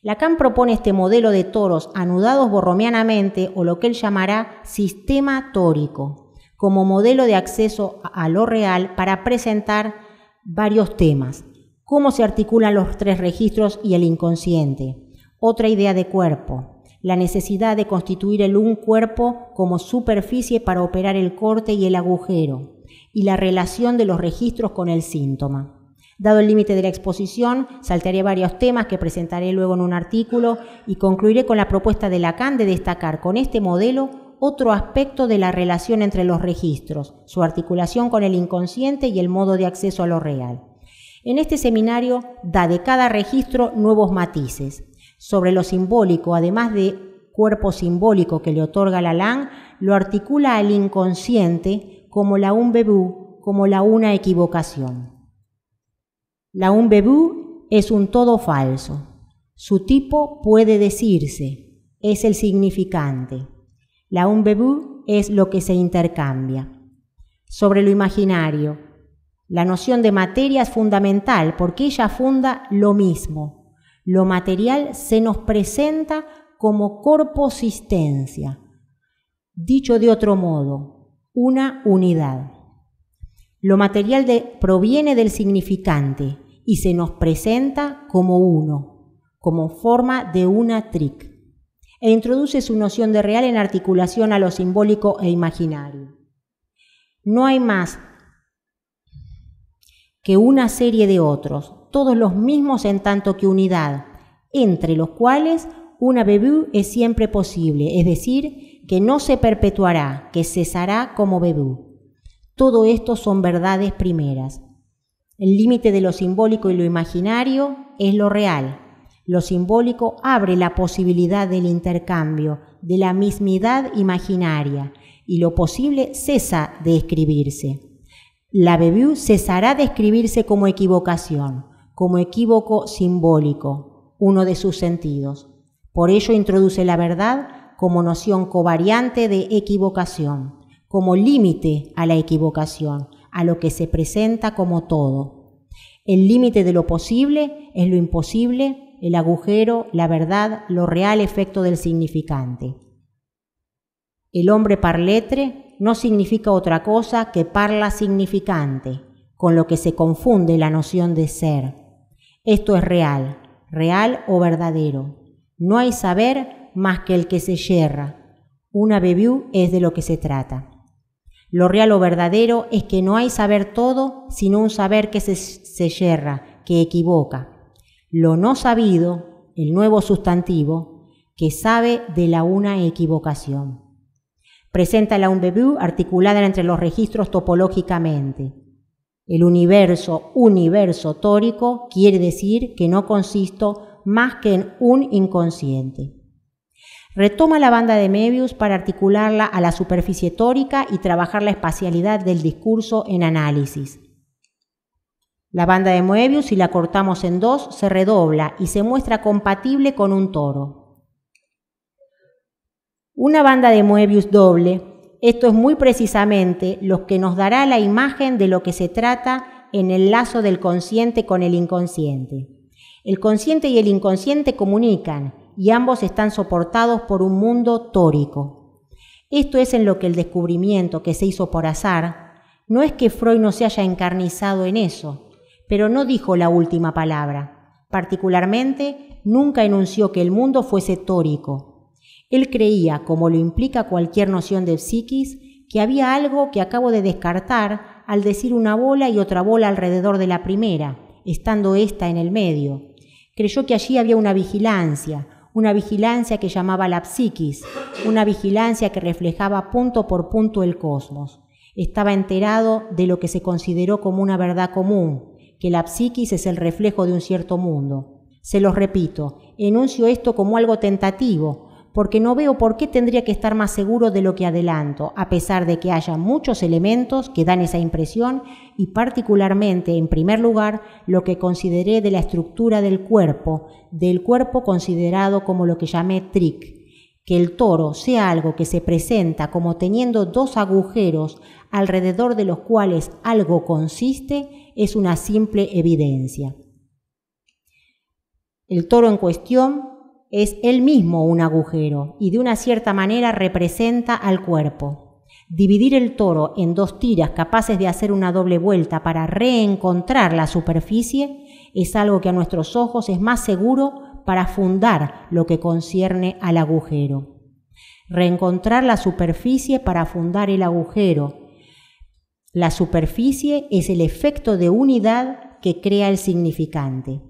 Lacan propone este modelo de toros anudados borromeanamente o lo que él llamará sistema tórico, como modelo de acceso a lo real para presentar varios temas, cómo se articulan los tres registros y el inconsciente, otra idea de cuerpo, la necesidad de constituir el un cuerpo como superficie para operar el corte y el agujero, y la relación de los registros con el síntoma. Dado el límite de la exposición, saltaré varios temas que presentaré luego en un artículo y concluiré con la propuesta de Lacan de destacar con este modelo otro aspecto de la relación entre los registros, su articulación con el inconsciente y el modo de acceso a lo real. En este seminario da de cada registro nuevos matices. Sobre lo simbólico, además de cuerpo simbólico que le otorga la Lalán, lo articula al inconsciente como la un bebú, como la una equivocación. La un es un todo falso. Su tipo puede decirse, es el significante. La un es lo que se intercambia. Sobre lo imaginario, la noción de materia es fundamental porque ella funda lo mismo. Lo material se nos presenta como corposistencia. Dicho de otro modo, una unidad. Lo material de, proviene del significante y se nos presenta como uno, como forma de una trick, e introduce su noción de real en articulación a lo simbólico e imaginario. No hay más que una serie de otros, todos los mismos en tanto que unidad, entre los cuales una bebú es siempre posible, es decir, que no se perpetuará, que cesará como bebú. Todo esto son verdades primeras. El límite de lo simbólico y lo imaginario es lo real. Lo simbólico abre la posibilidad del intercambio, de la mismidad imaginaria, y lo posible cesa de escribirse. La bevu cesará de escribirse como equivocación, como equívoco simbólico, uno de sus sentidos. Por ello introduce la verdad como noción covariante de equivocación, como límite a la equivocación, a lo que se presenta como todo. El límite de lo posible es lo imposible, el agujero, la verdad, lo real efecto del significante. El hombre parletre no significa otra cosa que parla significante, con lo que se confunde la noción de ser. Esto es real, real o verdadero. No hay saber más que el que se yerra. Una bebiú es de lo que se trata. Lo real o verdadero es que no hay saber todo, sino un saber que se, se yerra, que equivoca. Lo no sabido, el nuevo sustantivo, que sabe de la una equivocación. Presenta la UNBEBU articulada entre los registros topológicamente. El universo, universo tórico, quiere decir que no consisto más que en un inconsciente. Retoma la banda de Mebius para articularla a la superficie tórica y trabajar la espacialidad del discurso en análisis. La banda de Möbius, si la cortamos en dos, se redobla y se muestra compatible con un toro. Una banda de Möbius doble, esto es muy precisamente lo que nos dará la imagen de lo que se trata en el lazo del consciente con el inconsciente. El consciente y el inconsciente comunican, y ambos están soportados por un mundo tórico. Esto es en lo que el descubrimiento que se hizo por azar, no es que Freud no se haya encarnizado en eso, pero no dijo la última palabra. Particularmente, nunca enunció que el mundo fuese tórico. Él creía, como lo implica cualquier noción de psiquis, que había algo que acabo de descartar al decir una bola y otra bola alrededor de la primera, estando ésta en el medio. Creyó que allí había una vigilancia, una vigilancia que llamaba la psiquis, una vigilancia que reflejaba punto por punto el cosmos. Estaba enterado de lo que se consideró como una verdad común, que la psiquis es el reflejo de un cierto mundo. Se los repito, enuncio esto como algo tentativo, porque no veo por qué tendría que estar más seguro de lo que adelanto, a pesar de que haya muchos elementos que dan esa impresión y particularmente, en primer lugar, lo que consideré de la estructura del cuerpo, del cuerpo considerado como lo que llamé trick. Que el toro sea algo que se presenta como teniendo dos agujeros alrededor de los cuales algo consiste es una simple evidencia. El toro en cuestión es él mismo un agujero y de una cierta manera representa al cuerpo. Dividir el toro en dos tiras capaces de hacer una doble vuelta para reencontrar la superficie es algo que a nuestros ojos es más seguro para fundar lo que concierne al agujero. Reencontrar la superficie para fundar el agujero. La superficie es el efecto de unidad que crea el significante.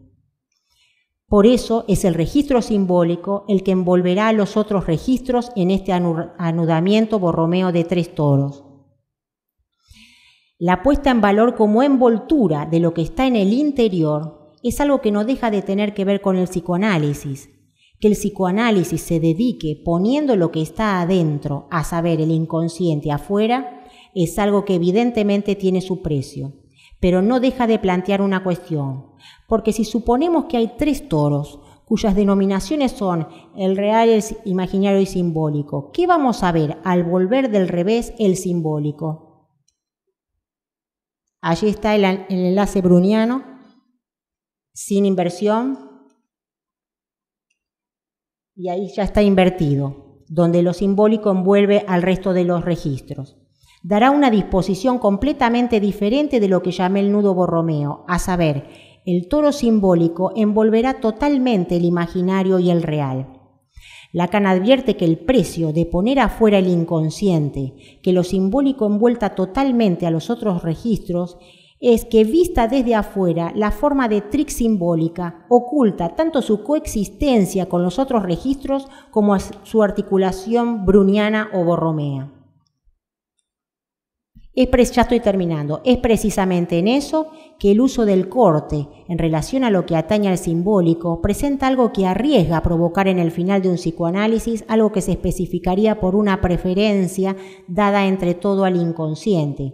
Por eso es el registro simbólico el que envolverá a los otros registros en este anudamiento borromeo de tres toros. La puesta en valor como envoltura de lo que está en el interior es algo que no deja de tener que ver con el psicoanálisis. Que el psicoanálisis se dedique poniendo lo que está adentro, a saber, el inconsciente afuera, es algo que evidentemente tiene su precio, pero no deja de plantear una cuestión porque si suponemos que hay tres toros, cuyas denominaciones son el real, el imaginario y simbólico. ¿Qué vamos a ver al volver del revés el simbólico? Allí está el, enlace bruniano, sin inversión, y ahí ya está invertido, donde lo simbólico envuelve al resto de los registros. Dará una disposición completamente diferente de lo que llamé el nudo borromeo, a saber, el toro simbólico envolverá totalmente el imaginario y el real. Lacan advierte que el precio de poner afuera el inconsciente, que lo simbólico envuelta totalmente a los otros registros, es que vista desde afuera, la forma de trick simbólica oculta tanto su coexistencia con los otros registros como su articulación bruniana o borromea. Es ya estoy terminando. Es precisamente en eso que el uso del corte, en relación a lo que atañe al simbólico, presenta algo que arriesga a provocar en el final de un psicoanálisis algo que se especificaría por una preferencia dada entre todo al inconsciente.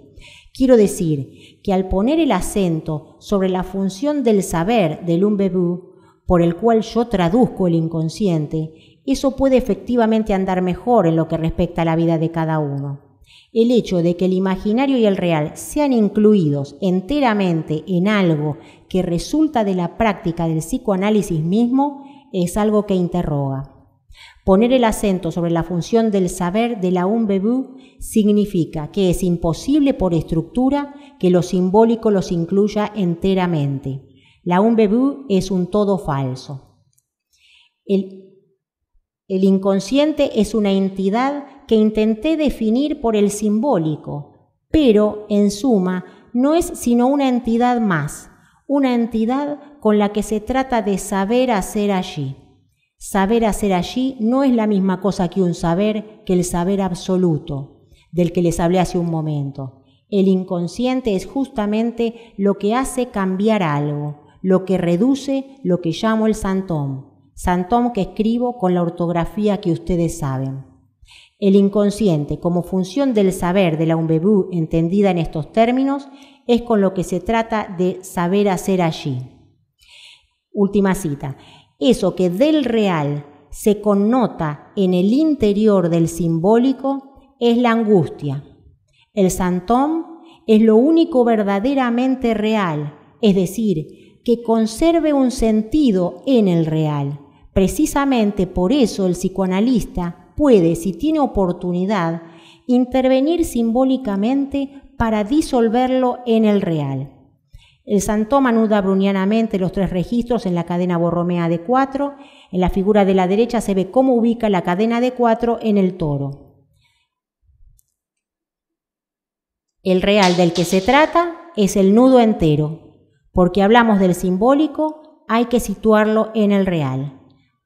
Quiero decir que al poner el acento sobre la función del saber del umbebu por el cual yo traduzco el inconsciente, eso puede efectivamente andar mejor en lo que respecta a la vida de cada uno. El hecho de que el imaginario y el real sean incluidos enteramente en algo que resulta de la práctica del psicoanálisis mismo es algo que interroga. Poner el acento sobre la función del saber de la Unbebu significa que es imposible por estructura que lo simbólico los incluya enteramente. La bebé es un todo falso. El, el inconsciente es una entidad que intenté definir por el simbólico, pero, en suma, no es sino una entidad más, una entidad con la que se trata de saber hacer allí. Saber hacer allí no es la misma cosa que un saber que el saber absoluto, del que les hablé hace un momento. El inconsciente es justamente lo que hace cambiar algo, lo que reduce lo que llamo el santón, santón que escribo con la ortografía que ustedes saben. El inconsciente, como función del saber de la umbebú entendida en estos términos, es con lo que se trata de saber hacer allí. Última cita. Eso que del real se connota en el interior del simbólico es la angustia. El santón es lo único verdaderamente real, es decir, que conserve un sentido en el real. Precisamente por eso el psicoanalista puede, si tiene oportunidad, intervenir simbólicamente para disolverlo en el real. El santoma nuda brunianamente los tres registros en la cadena borromea de cuatro. En la figura de la derecha se ve cómo ubica la cadena de cuatro en el toro. El real del que se trata es el nudo entero. Porque hablamos del simbólico, hay que situarlo en el real.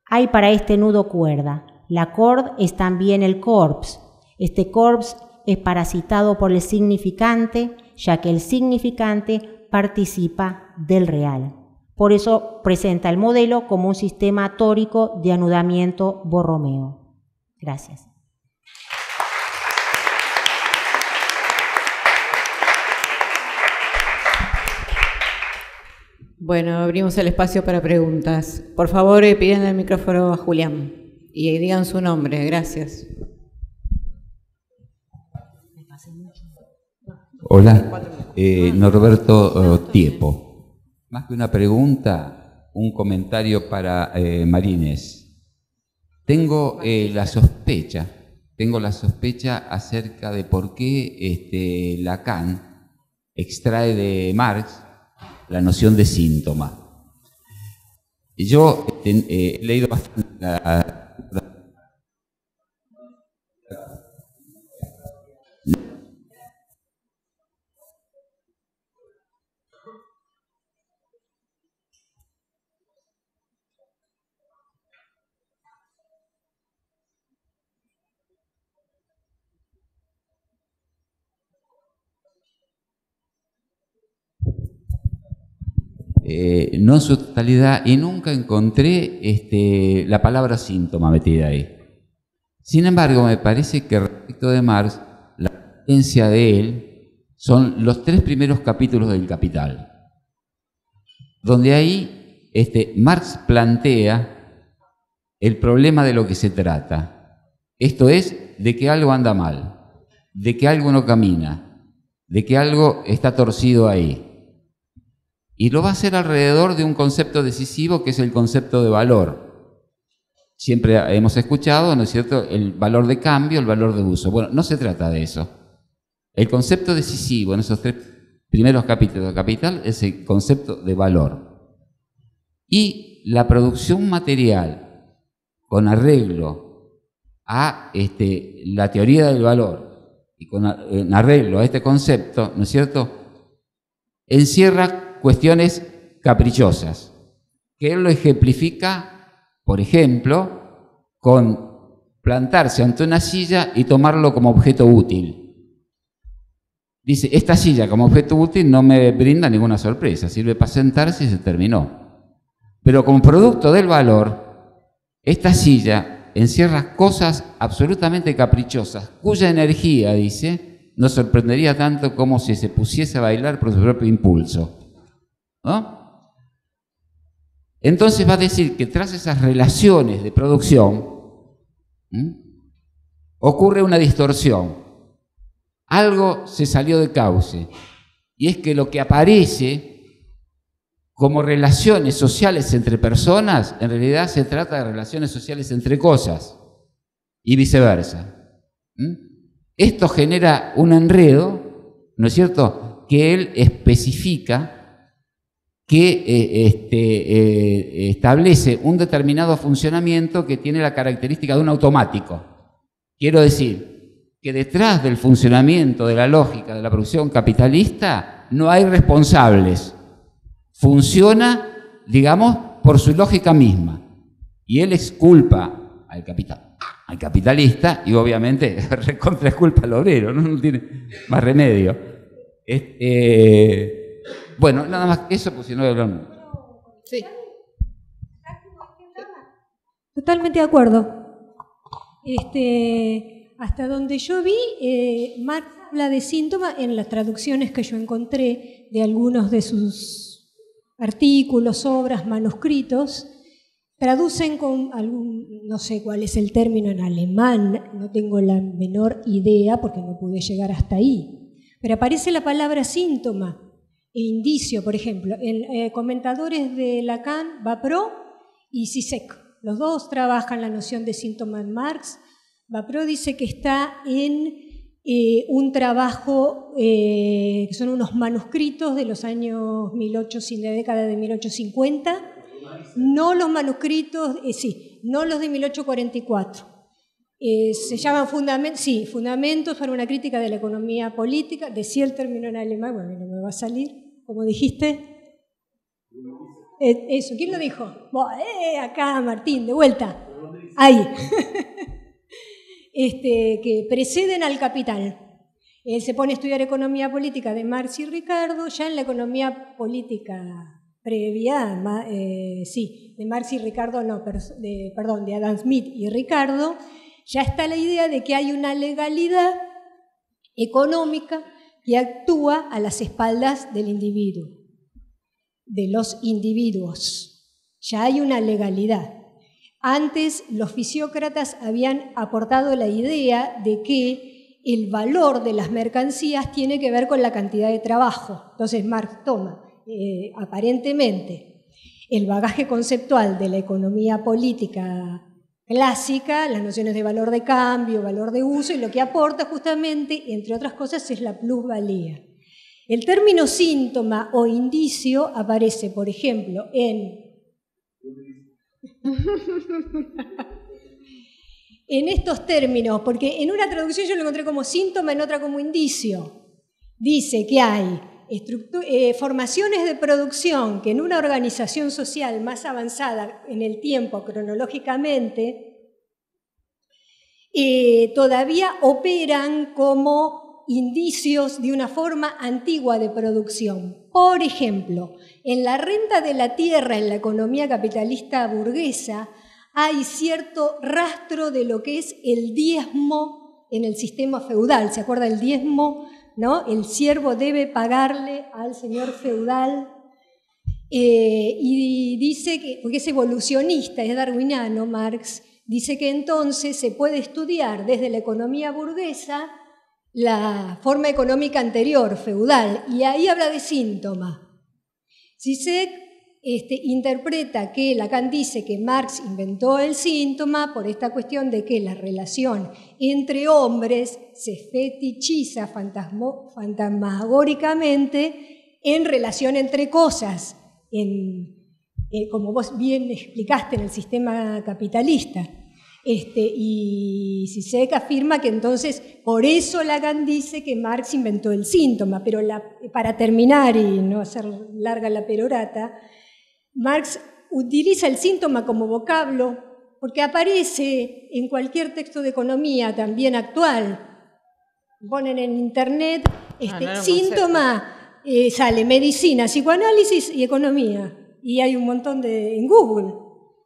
Hay para este nudo cuerda. La cord es también el corps. Este corps es parasitado por el significante, ya que el significante participa del real. Por eso presenta el modelo como un sistema tórico de anudamiento borromeo. Gracias. Bueno, abrimos el espacio para preguntas. Por favor, eh, piden el micrófono a Julián y digan su nombre. Gracias. Hola, eh, Norberto ah, eh, Tiepo. Más que una pregunta, un comentario para eh, Marines. Tengo eh, la sospecha, tengo la sospecha acerca de por qué este, Lacan extrae de Marx la noción de síntoma. Yo este, he leído bastante la, Eh, no en su totalidad, y nunca encontré este, la palabra síntoma metida ahí. Sin embargo, me parece que respecto de Marx, la presencia de él son los tres primeros capítulos del Capital, donde ahí este, Marx plantea el problema de lo que se trata. Esto es, de que algo anda mal, de que algo no camina, de que algo está torcido ahí. Y lo va a hacer alrededor de un concepto decisivo que es el concepto de valor. Siempre hemos escuchado, ¿no es cierto?, el valor de cambio, el valor de uso. Bueno, no se trata de eso. El concepto decisivo en esos tres primeros capítulos de capital es el concepto de valor. Y la producción material con arreglo a este, la teoría del valor y con arreglo a este concepto, ¿no es cierto?, encierra cuestiones caprichosas, que él lo ejemplifica, por ejemplo, con plantarse ante una silla y tomarlo como objeto útil. Dice, esta silla como objeto útil no me brinda ninguna sorpresa, sirve para sentarse y se terminó. Pero como producto del valor, esta silla encierra cosas absolutamente caprichosas, cuya energía, dice, no sorprendería tanto como si se pusiese a bailar por su propio impulso. Entonces va a decir que tras esas relaciones de producción ocurre una distorsión. Algo se salió de cauce y es que lo que aparece como relaciones sociales entre personas, en realidad se trata de relaciones sociales entre cosas y viceversa. Esto genera un enredo, ¿no es cierto?, que él especifica que eh, este, eh, establece un determinado funcionamiento que tiene la característica de un automático. Quiero decir que detrás del funcionamiento de la lógica de la producción capitalista no hay responsables. Funciona, digamos, por su lógica misma. Y él es al capital, al capitalista y obviamente recontra culpa al obrero, ¿no? tiene más remedio. Este, bueno, nada más eso, pues si no hablamos. Sí. Totalmente de acuerdo. Este, hasta donde yo vi, eh, Marx habla de síntoma en las traducciones que yo encontré de algunos de sus artículos, obras, manuscritos. Traducen con algún, no sé cuál es el término en alemán, no tengo la menor idea porque no pude llegar hasta ahí. Pero aparece la palabra síntoma indicio, por ejemplo, eh, comentadores de Lacan, Vapro y Sisek. Los dos trabajan la noción de síntoma en Marx. Vapro dice que está en eh, un trabajo eh, que son unos manuscritos de los años 1800, sin la década de 1850. No los manuscritos, sí, no los de 1844. se llaman sí, fundamentos para una crítica de la economía política, decía el término en alemán, bueno, no me va a salir, como dijiste? Eh, eso, ¿quién lo dijo? Eh, acá Martín, de vuelta. Ahí. este, que preceden al capital. se pone a estudiar economía política de Marx y Ricardo, ya en la economía política previa, eh, sí, de Marx y Ricardo, no, perdón, de Adam Smith y Ricardo, ya está la idea de que hay una legalidad económica y actúa a las espaldas del individuo, de los individuos. Ya hay una legalidad. Antes los fisiócratas habían aportado la idea de que el valor de las mercancías tiene que ver con la cantidad de trabajo. Entonces Marx toma, eh, aparentemente, el bagaje conceptual de la economía política clásica, las nociones de valor de cambio, valor de uso, y lo que aporta justamente, entre otras cosas, es la plusvalía. El término síntoma o indicio aparece, por ejemplo, en... en estos términos, porque en una traducción yo lo encontré como síntoma, en otra como indicio. Dice que hay eh, formaciones de producción que en una organización social más avanzada en el tiempo cronológicamente eh, todavía operan como indicios de una forma antigua de producción. Por ejemplo, en la renta de la tierra en la economía capitalista burguesa hay cierto rastro de lo que es el diezmo en el sistema feudal. ¿Se acuerda el diezmo? ¿no? El siervo debe pagarle al señor feudal. Eh, y dice que, porque es evolucionista, es darwiniano Marx, dice que entonces se puede estudiar desde la economía burguesa la forma económica anterior, feudal, y ahí habla de síntoma este, interpreta que Lacan dice que Marx inventó el síntoma por esta cuestión de que la relación entre hombres se fetichiza fantasmagóricamente en relación entre cosas, eh, como vos bien explicaste en el sistema capitalista. Este, y Sisek afirma que entonces por eso Lacan dice que Marx inventó el síntoma, pero para terminar y no hacer larga la perorata, Marx utiliza el síntoma como vocablo porque aparece en cualquier texto de economía también actual. Ponen en internet este, ah, síntoma, eh, sale medicina, psicoanálisis y economía. Y hay un montón de en Google.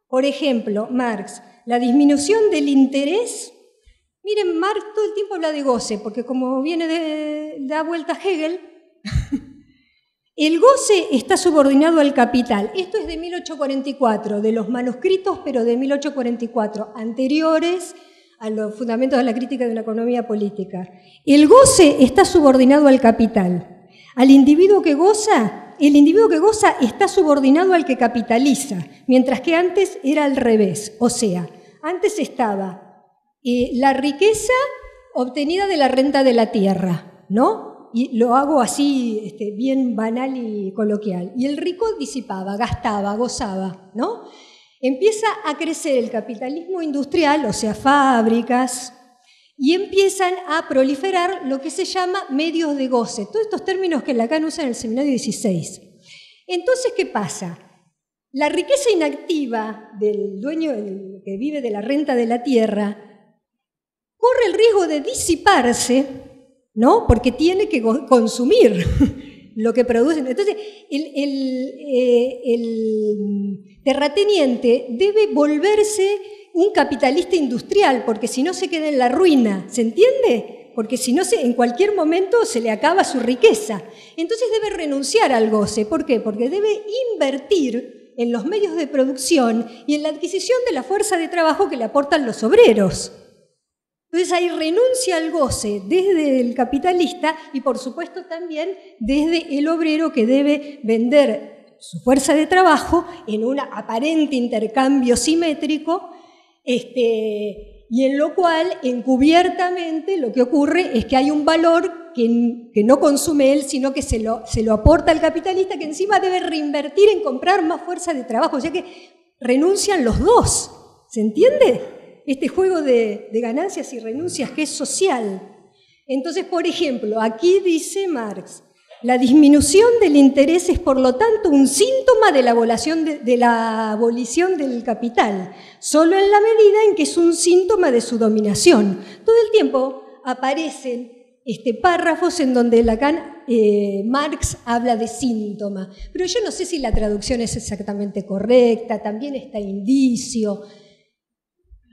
Por ejemplo, Marx, la disminución del interés. Miren, Marx todo el tiempo habla de goce, porque como viene de, da vuelta Hegel, El goce está subordinado al capital. Esto es de 1844, de los manuscritos, pero de 1844, anteriores a los fundamentos de la crítica de una economía política. El goce está subordinado al capital. Al individuo que goza, el individuo que goza está subordinado al que capitaliza, mientras que antes era al revés. O sea, antes estaba eh, la riqueza obtenida de la renta de la tierra, ¿no? y lo hago así, este, bien banal y coloquial. Y el rico disipaba, gastaba, gozaba, ¿no? Empieza a crecer el capitalismo industrial, o sea, fábricas, y empiezan a proliferar lo que se llama medios de goce. Todos estos términos que Lacan usa en el seminario 16. Entonces, ¿qué pasa? La riqueza inactiva del dueño que vive de la renta de la tierra corre el riesgo de disiparse ¿no? Porque tiene que consumir lo que produce. Entonces, eh, el, terrateniente debe volverse un capitalista industrial, porque si no se queda en la ruina, ¿se entiende? Porque si no, se, en cualquier momento se le acaba su riqueza. Entonces debe renunciar al goce. ¿Por qué? Porque debe invertir en los medios de producción y en la adquisición de la fuerza de trabajo que le aportan los obreros. Entonces ahí renuncia al goce desde el capitalista y por supuesto también desde el obrero que debe vender su fuerza de trabajo en un aparente intercambio simétrico, este, y en lo cual encubiertamente lo que ocurre es que hay un valor que, no consume él, sino que se lo, se lo aporta al capitalista, que encima debe reinvertir en comprar más fuerza de trabajo, o sea que renuncian los dos, ¿se entiende? este juego de, ganancias y renuncias que es social. Entonces, por ejemplo, aquí dice Marx, la disminución del interés es, por lo tanto, un síntoma de la, abolición del capital, solo en la medida en que es un síntoma de su dominación. Todo el tiempo aparecen este, párrafos en donde Lacan, eh, Marx habla de síntoma, pero yo no sé si la traducción es exactamente correcta, también está indicio.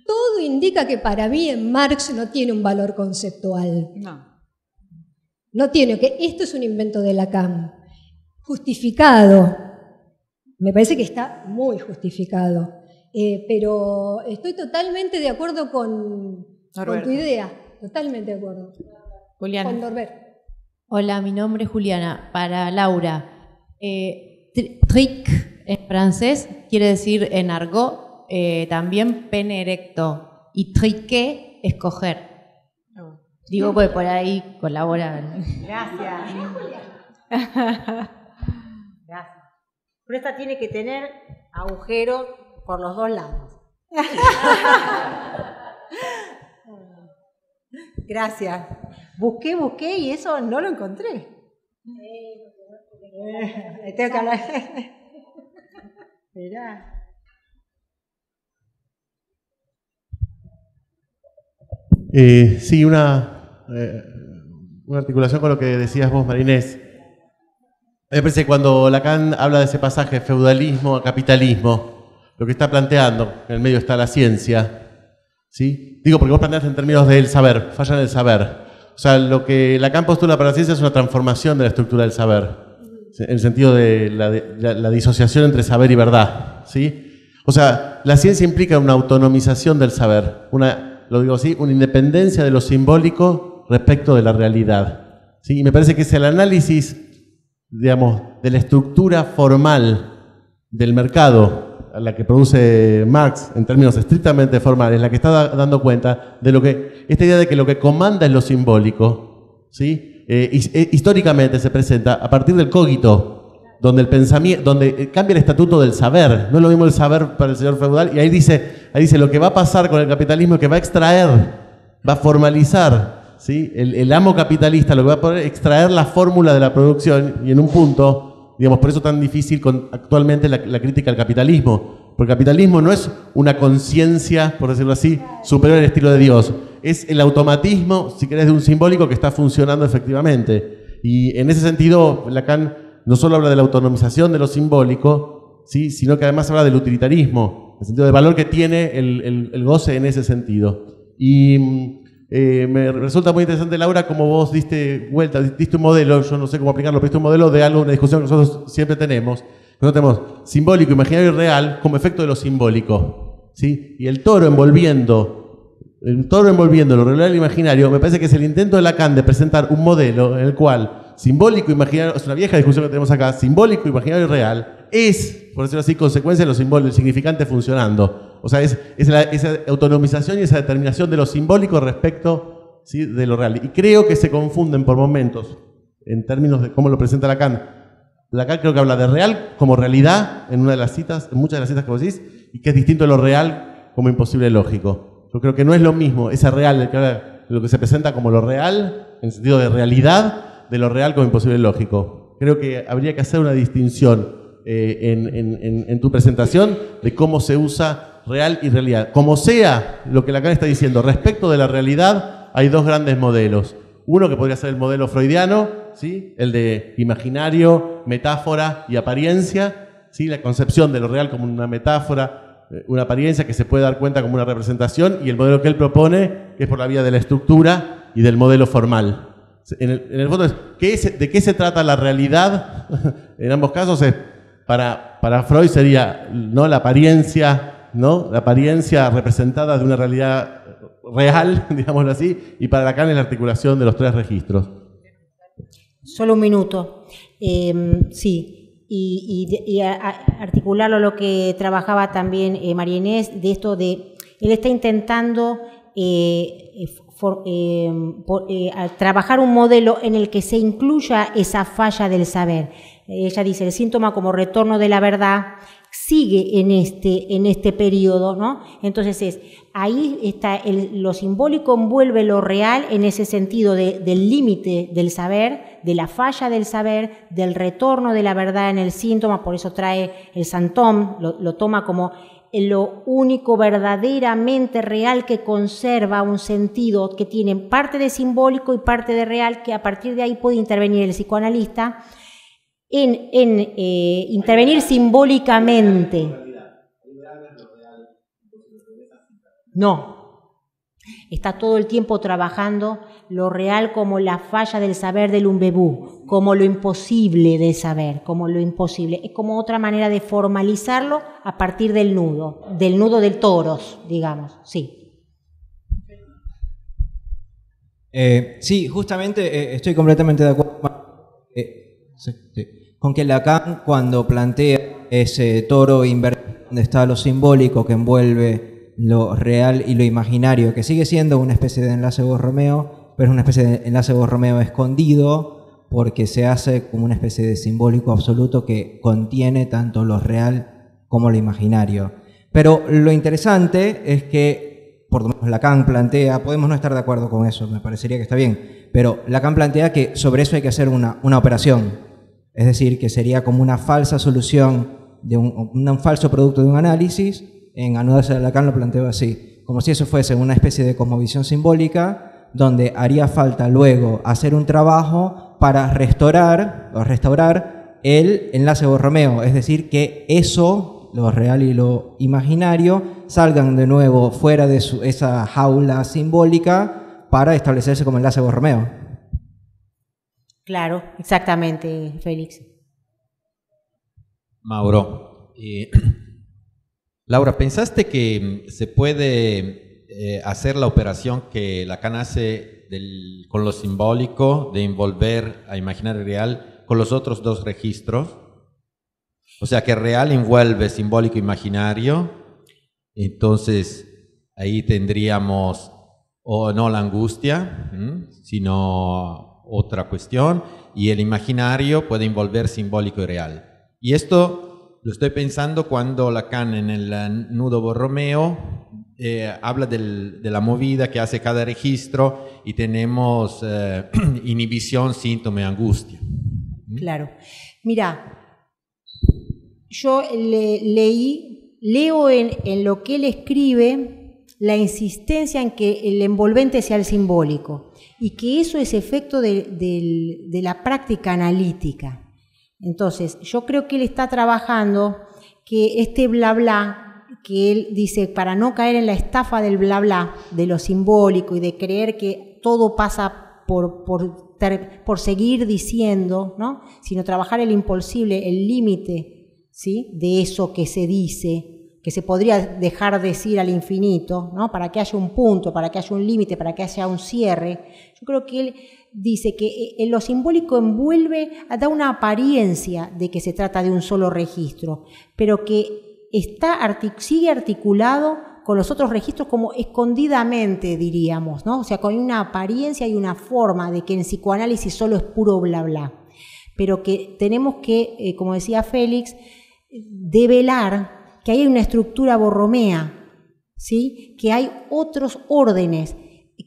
Todo indica que para mí en Marx no tiene un valor conceptual. No. No tiene, que esto es un invento de Lacan, justificado. Me parece que está muy justificado. Eh, pero estoy totalmente de acuerdo con, tu idea, totalmente de acuerdo. Juliana. Hola, mi nombre es Juliana. Para Laura, eh, trick en francés quiere decir en argot eh, también pene erecto y trique escoger Digo, pues por ahí colaboran. Gracias. Gracias. Pero esta tiene que tener agujero por los dos lados. Gracias. Busqué, busqué y eso no lo encontré. Eh, tengo que hablar. Eh, sí, una, eh, una articulación con lo que decías vos, Marinés. Me parece que cuando Lacan habla de ese pasaje feudalismo a capitalismo, lo que está planteando, en el medio está la ciencia, ¿sí? Digo, porque vos planteaste en términos del saber, falla en el saber. O sea, lo que Lacan postula para la ciencia es una transformación de la estructura del saber en el sentido de la, la, disociación entre saber y verdad. ¿sí? O sea, la ciencia implica una autonomización del saber, una lo digo así, una independencia de lo simbólico respecto de la realidad. ¿sí? Y me parece que es el análisis, digamos, de la estructura formal del mercado, a la que produce Marx en términos estrictamente formales, la que está dando cuenta de lo que, esta idea de que lo que comanda es lo simbólico, ¿sí? Eh, eh, históricamente se presenta a partir del cogito donde el pensamiento, donde eh, cambia el estatuto del saber, no es lo mismo el saber para el señor feudal, y ahí dice, ahí dice lo que va a pasar con el capitalismo es que va a extraer, va a formalizar, ¿sí? el, amo capitalista lo que va a poder extraer la fórmula de la producción y en un punto, digamos, por eso tan difícil con, actualmente la, la crítica al capitalismo, porque el capitalismo no es una conciencia, por decirlo así, superior al estilo de Dios, es el automatismo, si querés, de un simbólico que está funcionando efectivamente. Y en ese sentido, Lacan no solo habla de la autonomización de lo simbólico, ¿sí? sino que además habla del utilitarismo, en el sentido del valor que tiene el, goce en ese sentido. Y mm, eh, me resulta muy interesante, Laura, como vos diste vuelta, diste un modelo, yo no sé cómo aplicarlo, pero diste un modelo de algo, una discusión que nosotros siempre tenemos. Nosotros tenemos simbólico, imaginario y real como efecto de lo simbólico. ¿sí? Y el toro envolviendo el toro envolviendo lo real y imaginario, me parece que es el intento de Lacan de presentar un modelo en el cual simbólico, imaginario, es una vieja discusión que tenemos acá, simbólico, imaginario y real, es, por decirlo así, consecuencia de lo simbólico, el significante funcionando. O sea, es, esa autonomización y esa determinación de lo simbólico respecto de lo real. Y creo que se confunden por momentos, en términos de cómo lo presenta Lacan. Lacan creo que habla de real como realidad en una de las citas, en muchas de las citas que vos decís, y que es distinto de lo real como imposible lógico. Yo creo que no es lo mismo, ese real, lo que se presenta como lo real, en sentido de realidad, de lo real como imposible lógico. Creo que habría que hacer una distinción eh, en, tu presentación de cómo se usa real y realidad. Como sea lo que Lacan está diciendo, respecto de la realidad hay dos grandes modelos. Uno que podría ser el modelo freudiano, ¿sí? el de imaginario, metáfora y apariencia, ¿sí? la concepción de lo real como una metáfora, eh, una apariencia que se puede dar cuenta como una representación, y el modelo que él propone, que es por la vía de la estructura y del modelo formal. En el, fondo es, ¿de qué se trata la realidad? en ambos casos para, para Freud sería ¿no? la apariencia, ¿no? La apariencia representada de una realidad real, digámoslo así, y para Lacan es la articulación de los tres registros. Solo un minuto. Em, sí, y, y, articularlo lo que trabajaba también eh, María Inés, de esto de, él está intentando eh, eh, eh, trabajar un modelo en el que se incluya esa falla del saber. Ella dice, el síntoma como retorno de la verdad sigue en este, en este periodo, ¿no? Entonces es, ahí está, lo simbólico envuelve lo real en ese sentido del límite del saber, de la falla del saber, del retorno de la verdad en el síntoma, por eso trae el santón, lo toma como lo único verdaderamente real que conserva un sentido que tiene parte de simbólico y parte de real, que a partir de ahí puede intervenir el psicoanalista en, eh, intervenir simbólicamente. No, Está todo el tiempo trabajando lo real como la falla del saber del umbebu, como lo imposible de saber, como lo imposible. Es como otra manera de formalizarlo a partir del nudo, del nudo del toros, digamos, sí. Eh, sí, justamente eh, estoy completamente de acuerdo con, con que Lacan cuando plantea ese toro invertido, donde está lo simbólico que envuelve lo real y lo imaginario, que sigue siendo una especie de enlace Borromeo, pero es una especie de enlace Borromeo escondido, porque se hace como una especie de simbólico absoluto que contiene tanto lo real como lo imaginario. Pero lo interesante es que, por lo menos Lacan plantea, podemos no estar de acuerdo con eso, me parecería que está bien, pero Lacan plantea que sobre eso hay que hacer una, operación, es decir, que sería como una falsa solución, de un, un falso producto de un análisis, en Anudas de Lacan lo planteo así, como si eso fuese una especie de cosmovisión simbólica donde haría falta luego hacer un trabajo para restaurar o restaurar el enlace borromeo, es decir, que eso, lo real y lo imaginario, salgan de nuevo fuera de esa jaula simbólica para establecerse como enlace borromeo. Claro, exactamente, Félix. Mauro, Laura, ¿pensaste que mm, se puede eh, hacer la operación que Lacan hace con lo simbólico, de envolver a imaginario real, con los otros dos registros? O sea, que real envuelve simbólico imaginario, entonces ahí tendríamos o no la angustia, sino otra cuestión, y el imaginario puede envolver simbólico y real. Y esto lo estoy pensando cuando Lacan en el Nudo Borromeo eh, habla de la movida que hace cada registro y tenemos eh, inhibición, síntoma y angustia. ¿Mm? Claro. Mira, yo leí, leo en, lo que él escribe la insistencia en que el envolvente sea el simbólico y que eso es efecto de la práctica analítica. Entonces, yo creo que él está trabajando que este bla bla que él dice para no caer en la estafa del bla bla, de lo simbólico y de creer que todo pasa por, por, seguir diciendo, ¿no? sino trabajar el imposible, el límite ¿sí? de eso que se dice, que se podría dejar decir al infinito, ¿no? para que haya un punto, para que haya un límite, para que haya un cierre. Yo creo que él dice que eh, lo simbólico envuelve, ah, da una apariencia de que se trata de un solo registro, pero que está, sigue articulado con los otros registros como escondidamente, diríamos, ¿no? O sea, con una apariencia y una forma de que en psicoanálisis solo es puro bla bla, pero que tenemos que, eh, como decía Félix, develar que hay una estructura borromea, ¿sí? Que hay otros órdenes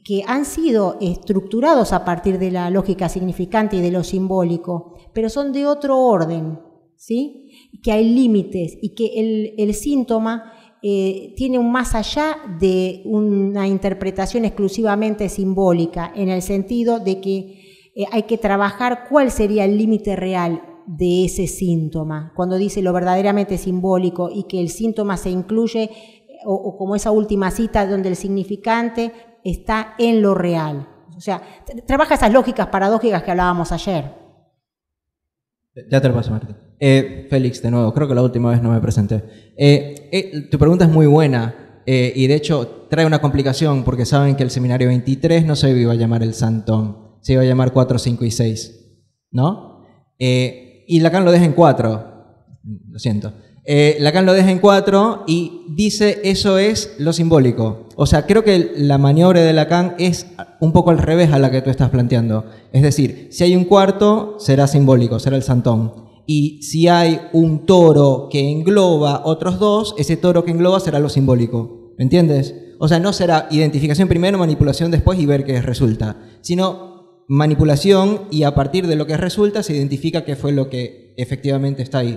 que han sido estructurados a partir de la lógica significante y de lo simbólico, pero son de otro orden, ¿sí? que hay límites y que el, síntoma eh, tiene un más allá de una interpretación exclusivamente simbólica, en el sentido de que eh, hay que trabajar cuál sería el límite real de ese síntoma, cuando dice lo verdaderamente simbólico y que el síntoma se incluye o, como esa última cita donde el significante está en lo real. O sea, trabaja esas lógicas paradójicas que hablábamos ayer. Ya te lo paso, Martín. Eh, Félix, de nuevo, creo que la última vez no me presenté. Eh, eh, tu pregunta es muy buena y de hecho trae una complicación porque saben que el seminario 23 no se iba a llamar el Santón, se iba a llamar 4, 5 y 6, ¿no? y Lacan lo deja en 4, lo siento. Lacan lo deja en 4 y dice eso es lo simbólico, o sea, creo que la maniobra de Lacan es un poco al revés a la que tú estás planteando. Es decir, si hay un cuarto, será simbólico, será el santón. Y si hay un toro que engloba otros dos, ese toro que engloba será lo simbólico. ¿Me entiendes? O sea, no será identificación primero, manipulación después y ver qué resulta, sino manipulación y a partir de lo que resulta se identifica qué fue lo que efectivamente está ahí.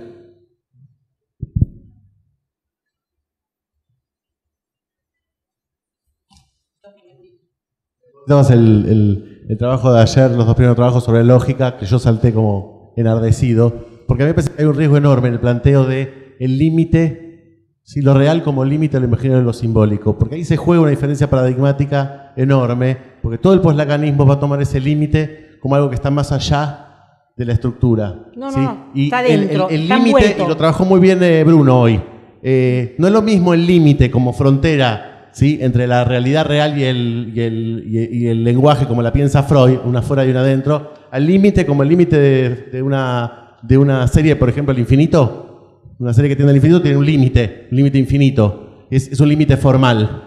el, el, trabajo de ayer, los dos primeros trabajos sobre lógica, que yo salté como enardecido, porque a mí me parece que hay un riesgo enorme en el planteo de el límite, si lo real como límite lo imaginario en lo simbólico, porque ahí se juega una diferencia paradigmática enorme, porque todo el poslacanismo va a tomar ese límite como algo que está más allá de la estructura. No, ¿sí? no, y está dentro, El límite, y lo trabajó muy bien eh, Bruno hoy, eh, no es lo mismo el límite como frontera ¿sí? entre la realidad real y el, y, el, lenguaje, como la piensa Freud, una fuera y una dentro, al límite, como el límite de, una, serie, por ejemplo, el infinito, una serie que tiene el infinito tiene un límite, un límite infinito, es, un límite formal.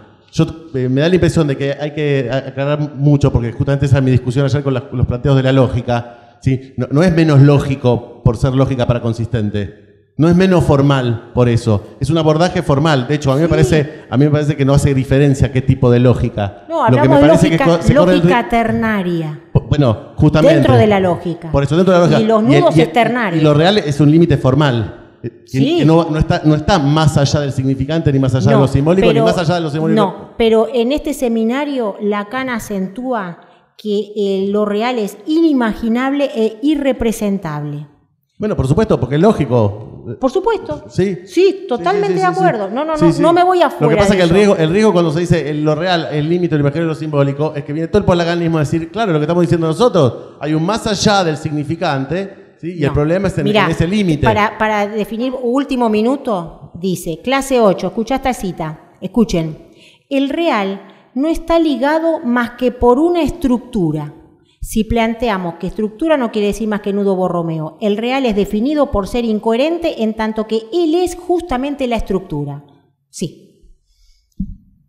Eh, me da la impresión de que hay que aclarar mucho, porque justamente esa es mi discusión ayer con los planteos de la lógica. ¿sí? no es menos lógico por ser lógica para consistente. No es menos formal por eso. Es un abordaje formal. De hecho, a mí, me, parece, a mí me parece que no hace diferencia qué tipo de lógica. No, a Lo que me parece que se lógica ternaria. Bueno, justamente. Dentro de la lógica. Por eso, dentro de la lógica. Y los nudos externarios y, lo real es un límite formal. Eh, que no, está, más allá del significante, ni más allá de lo simbólico, ni más allá de lo simbólico. No, pero en este seminario Lacan acentúa que eh, lo real es inimaginable e irrepresentable. Bueno, por supuesto, porque es lógico. Eh, por supuesto. Sí. Sí, totalmente de acuerdo. No, no, no, no me voy a afuera. Lo que pasa es que el riesgo, el riesgo cuando se dice lo real, el límite, el imaginario, lo simbólico, es que viene todo el polaganismo a decir, claro, lo que estamos diciendo nosotros, hay un más allá del significante, ¿sí? y el problema es en, ese límite. Para, para definir último minuto, dice, clase 8, escucha esta cita, escuchen, el real no está ligado más que por una estructura si planteamos que estructura no quiere decir más que nudo borromeo, el real es definido por ser incoherente en tanto que él es justamente la estructura. Sí.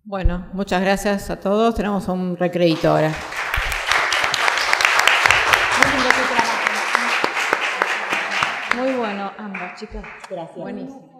Bueno, muchas gracias a todos. Tenemos un recrédito ahora. Muy bueno, ambas chicas. Gracias.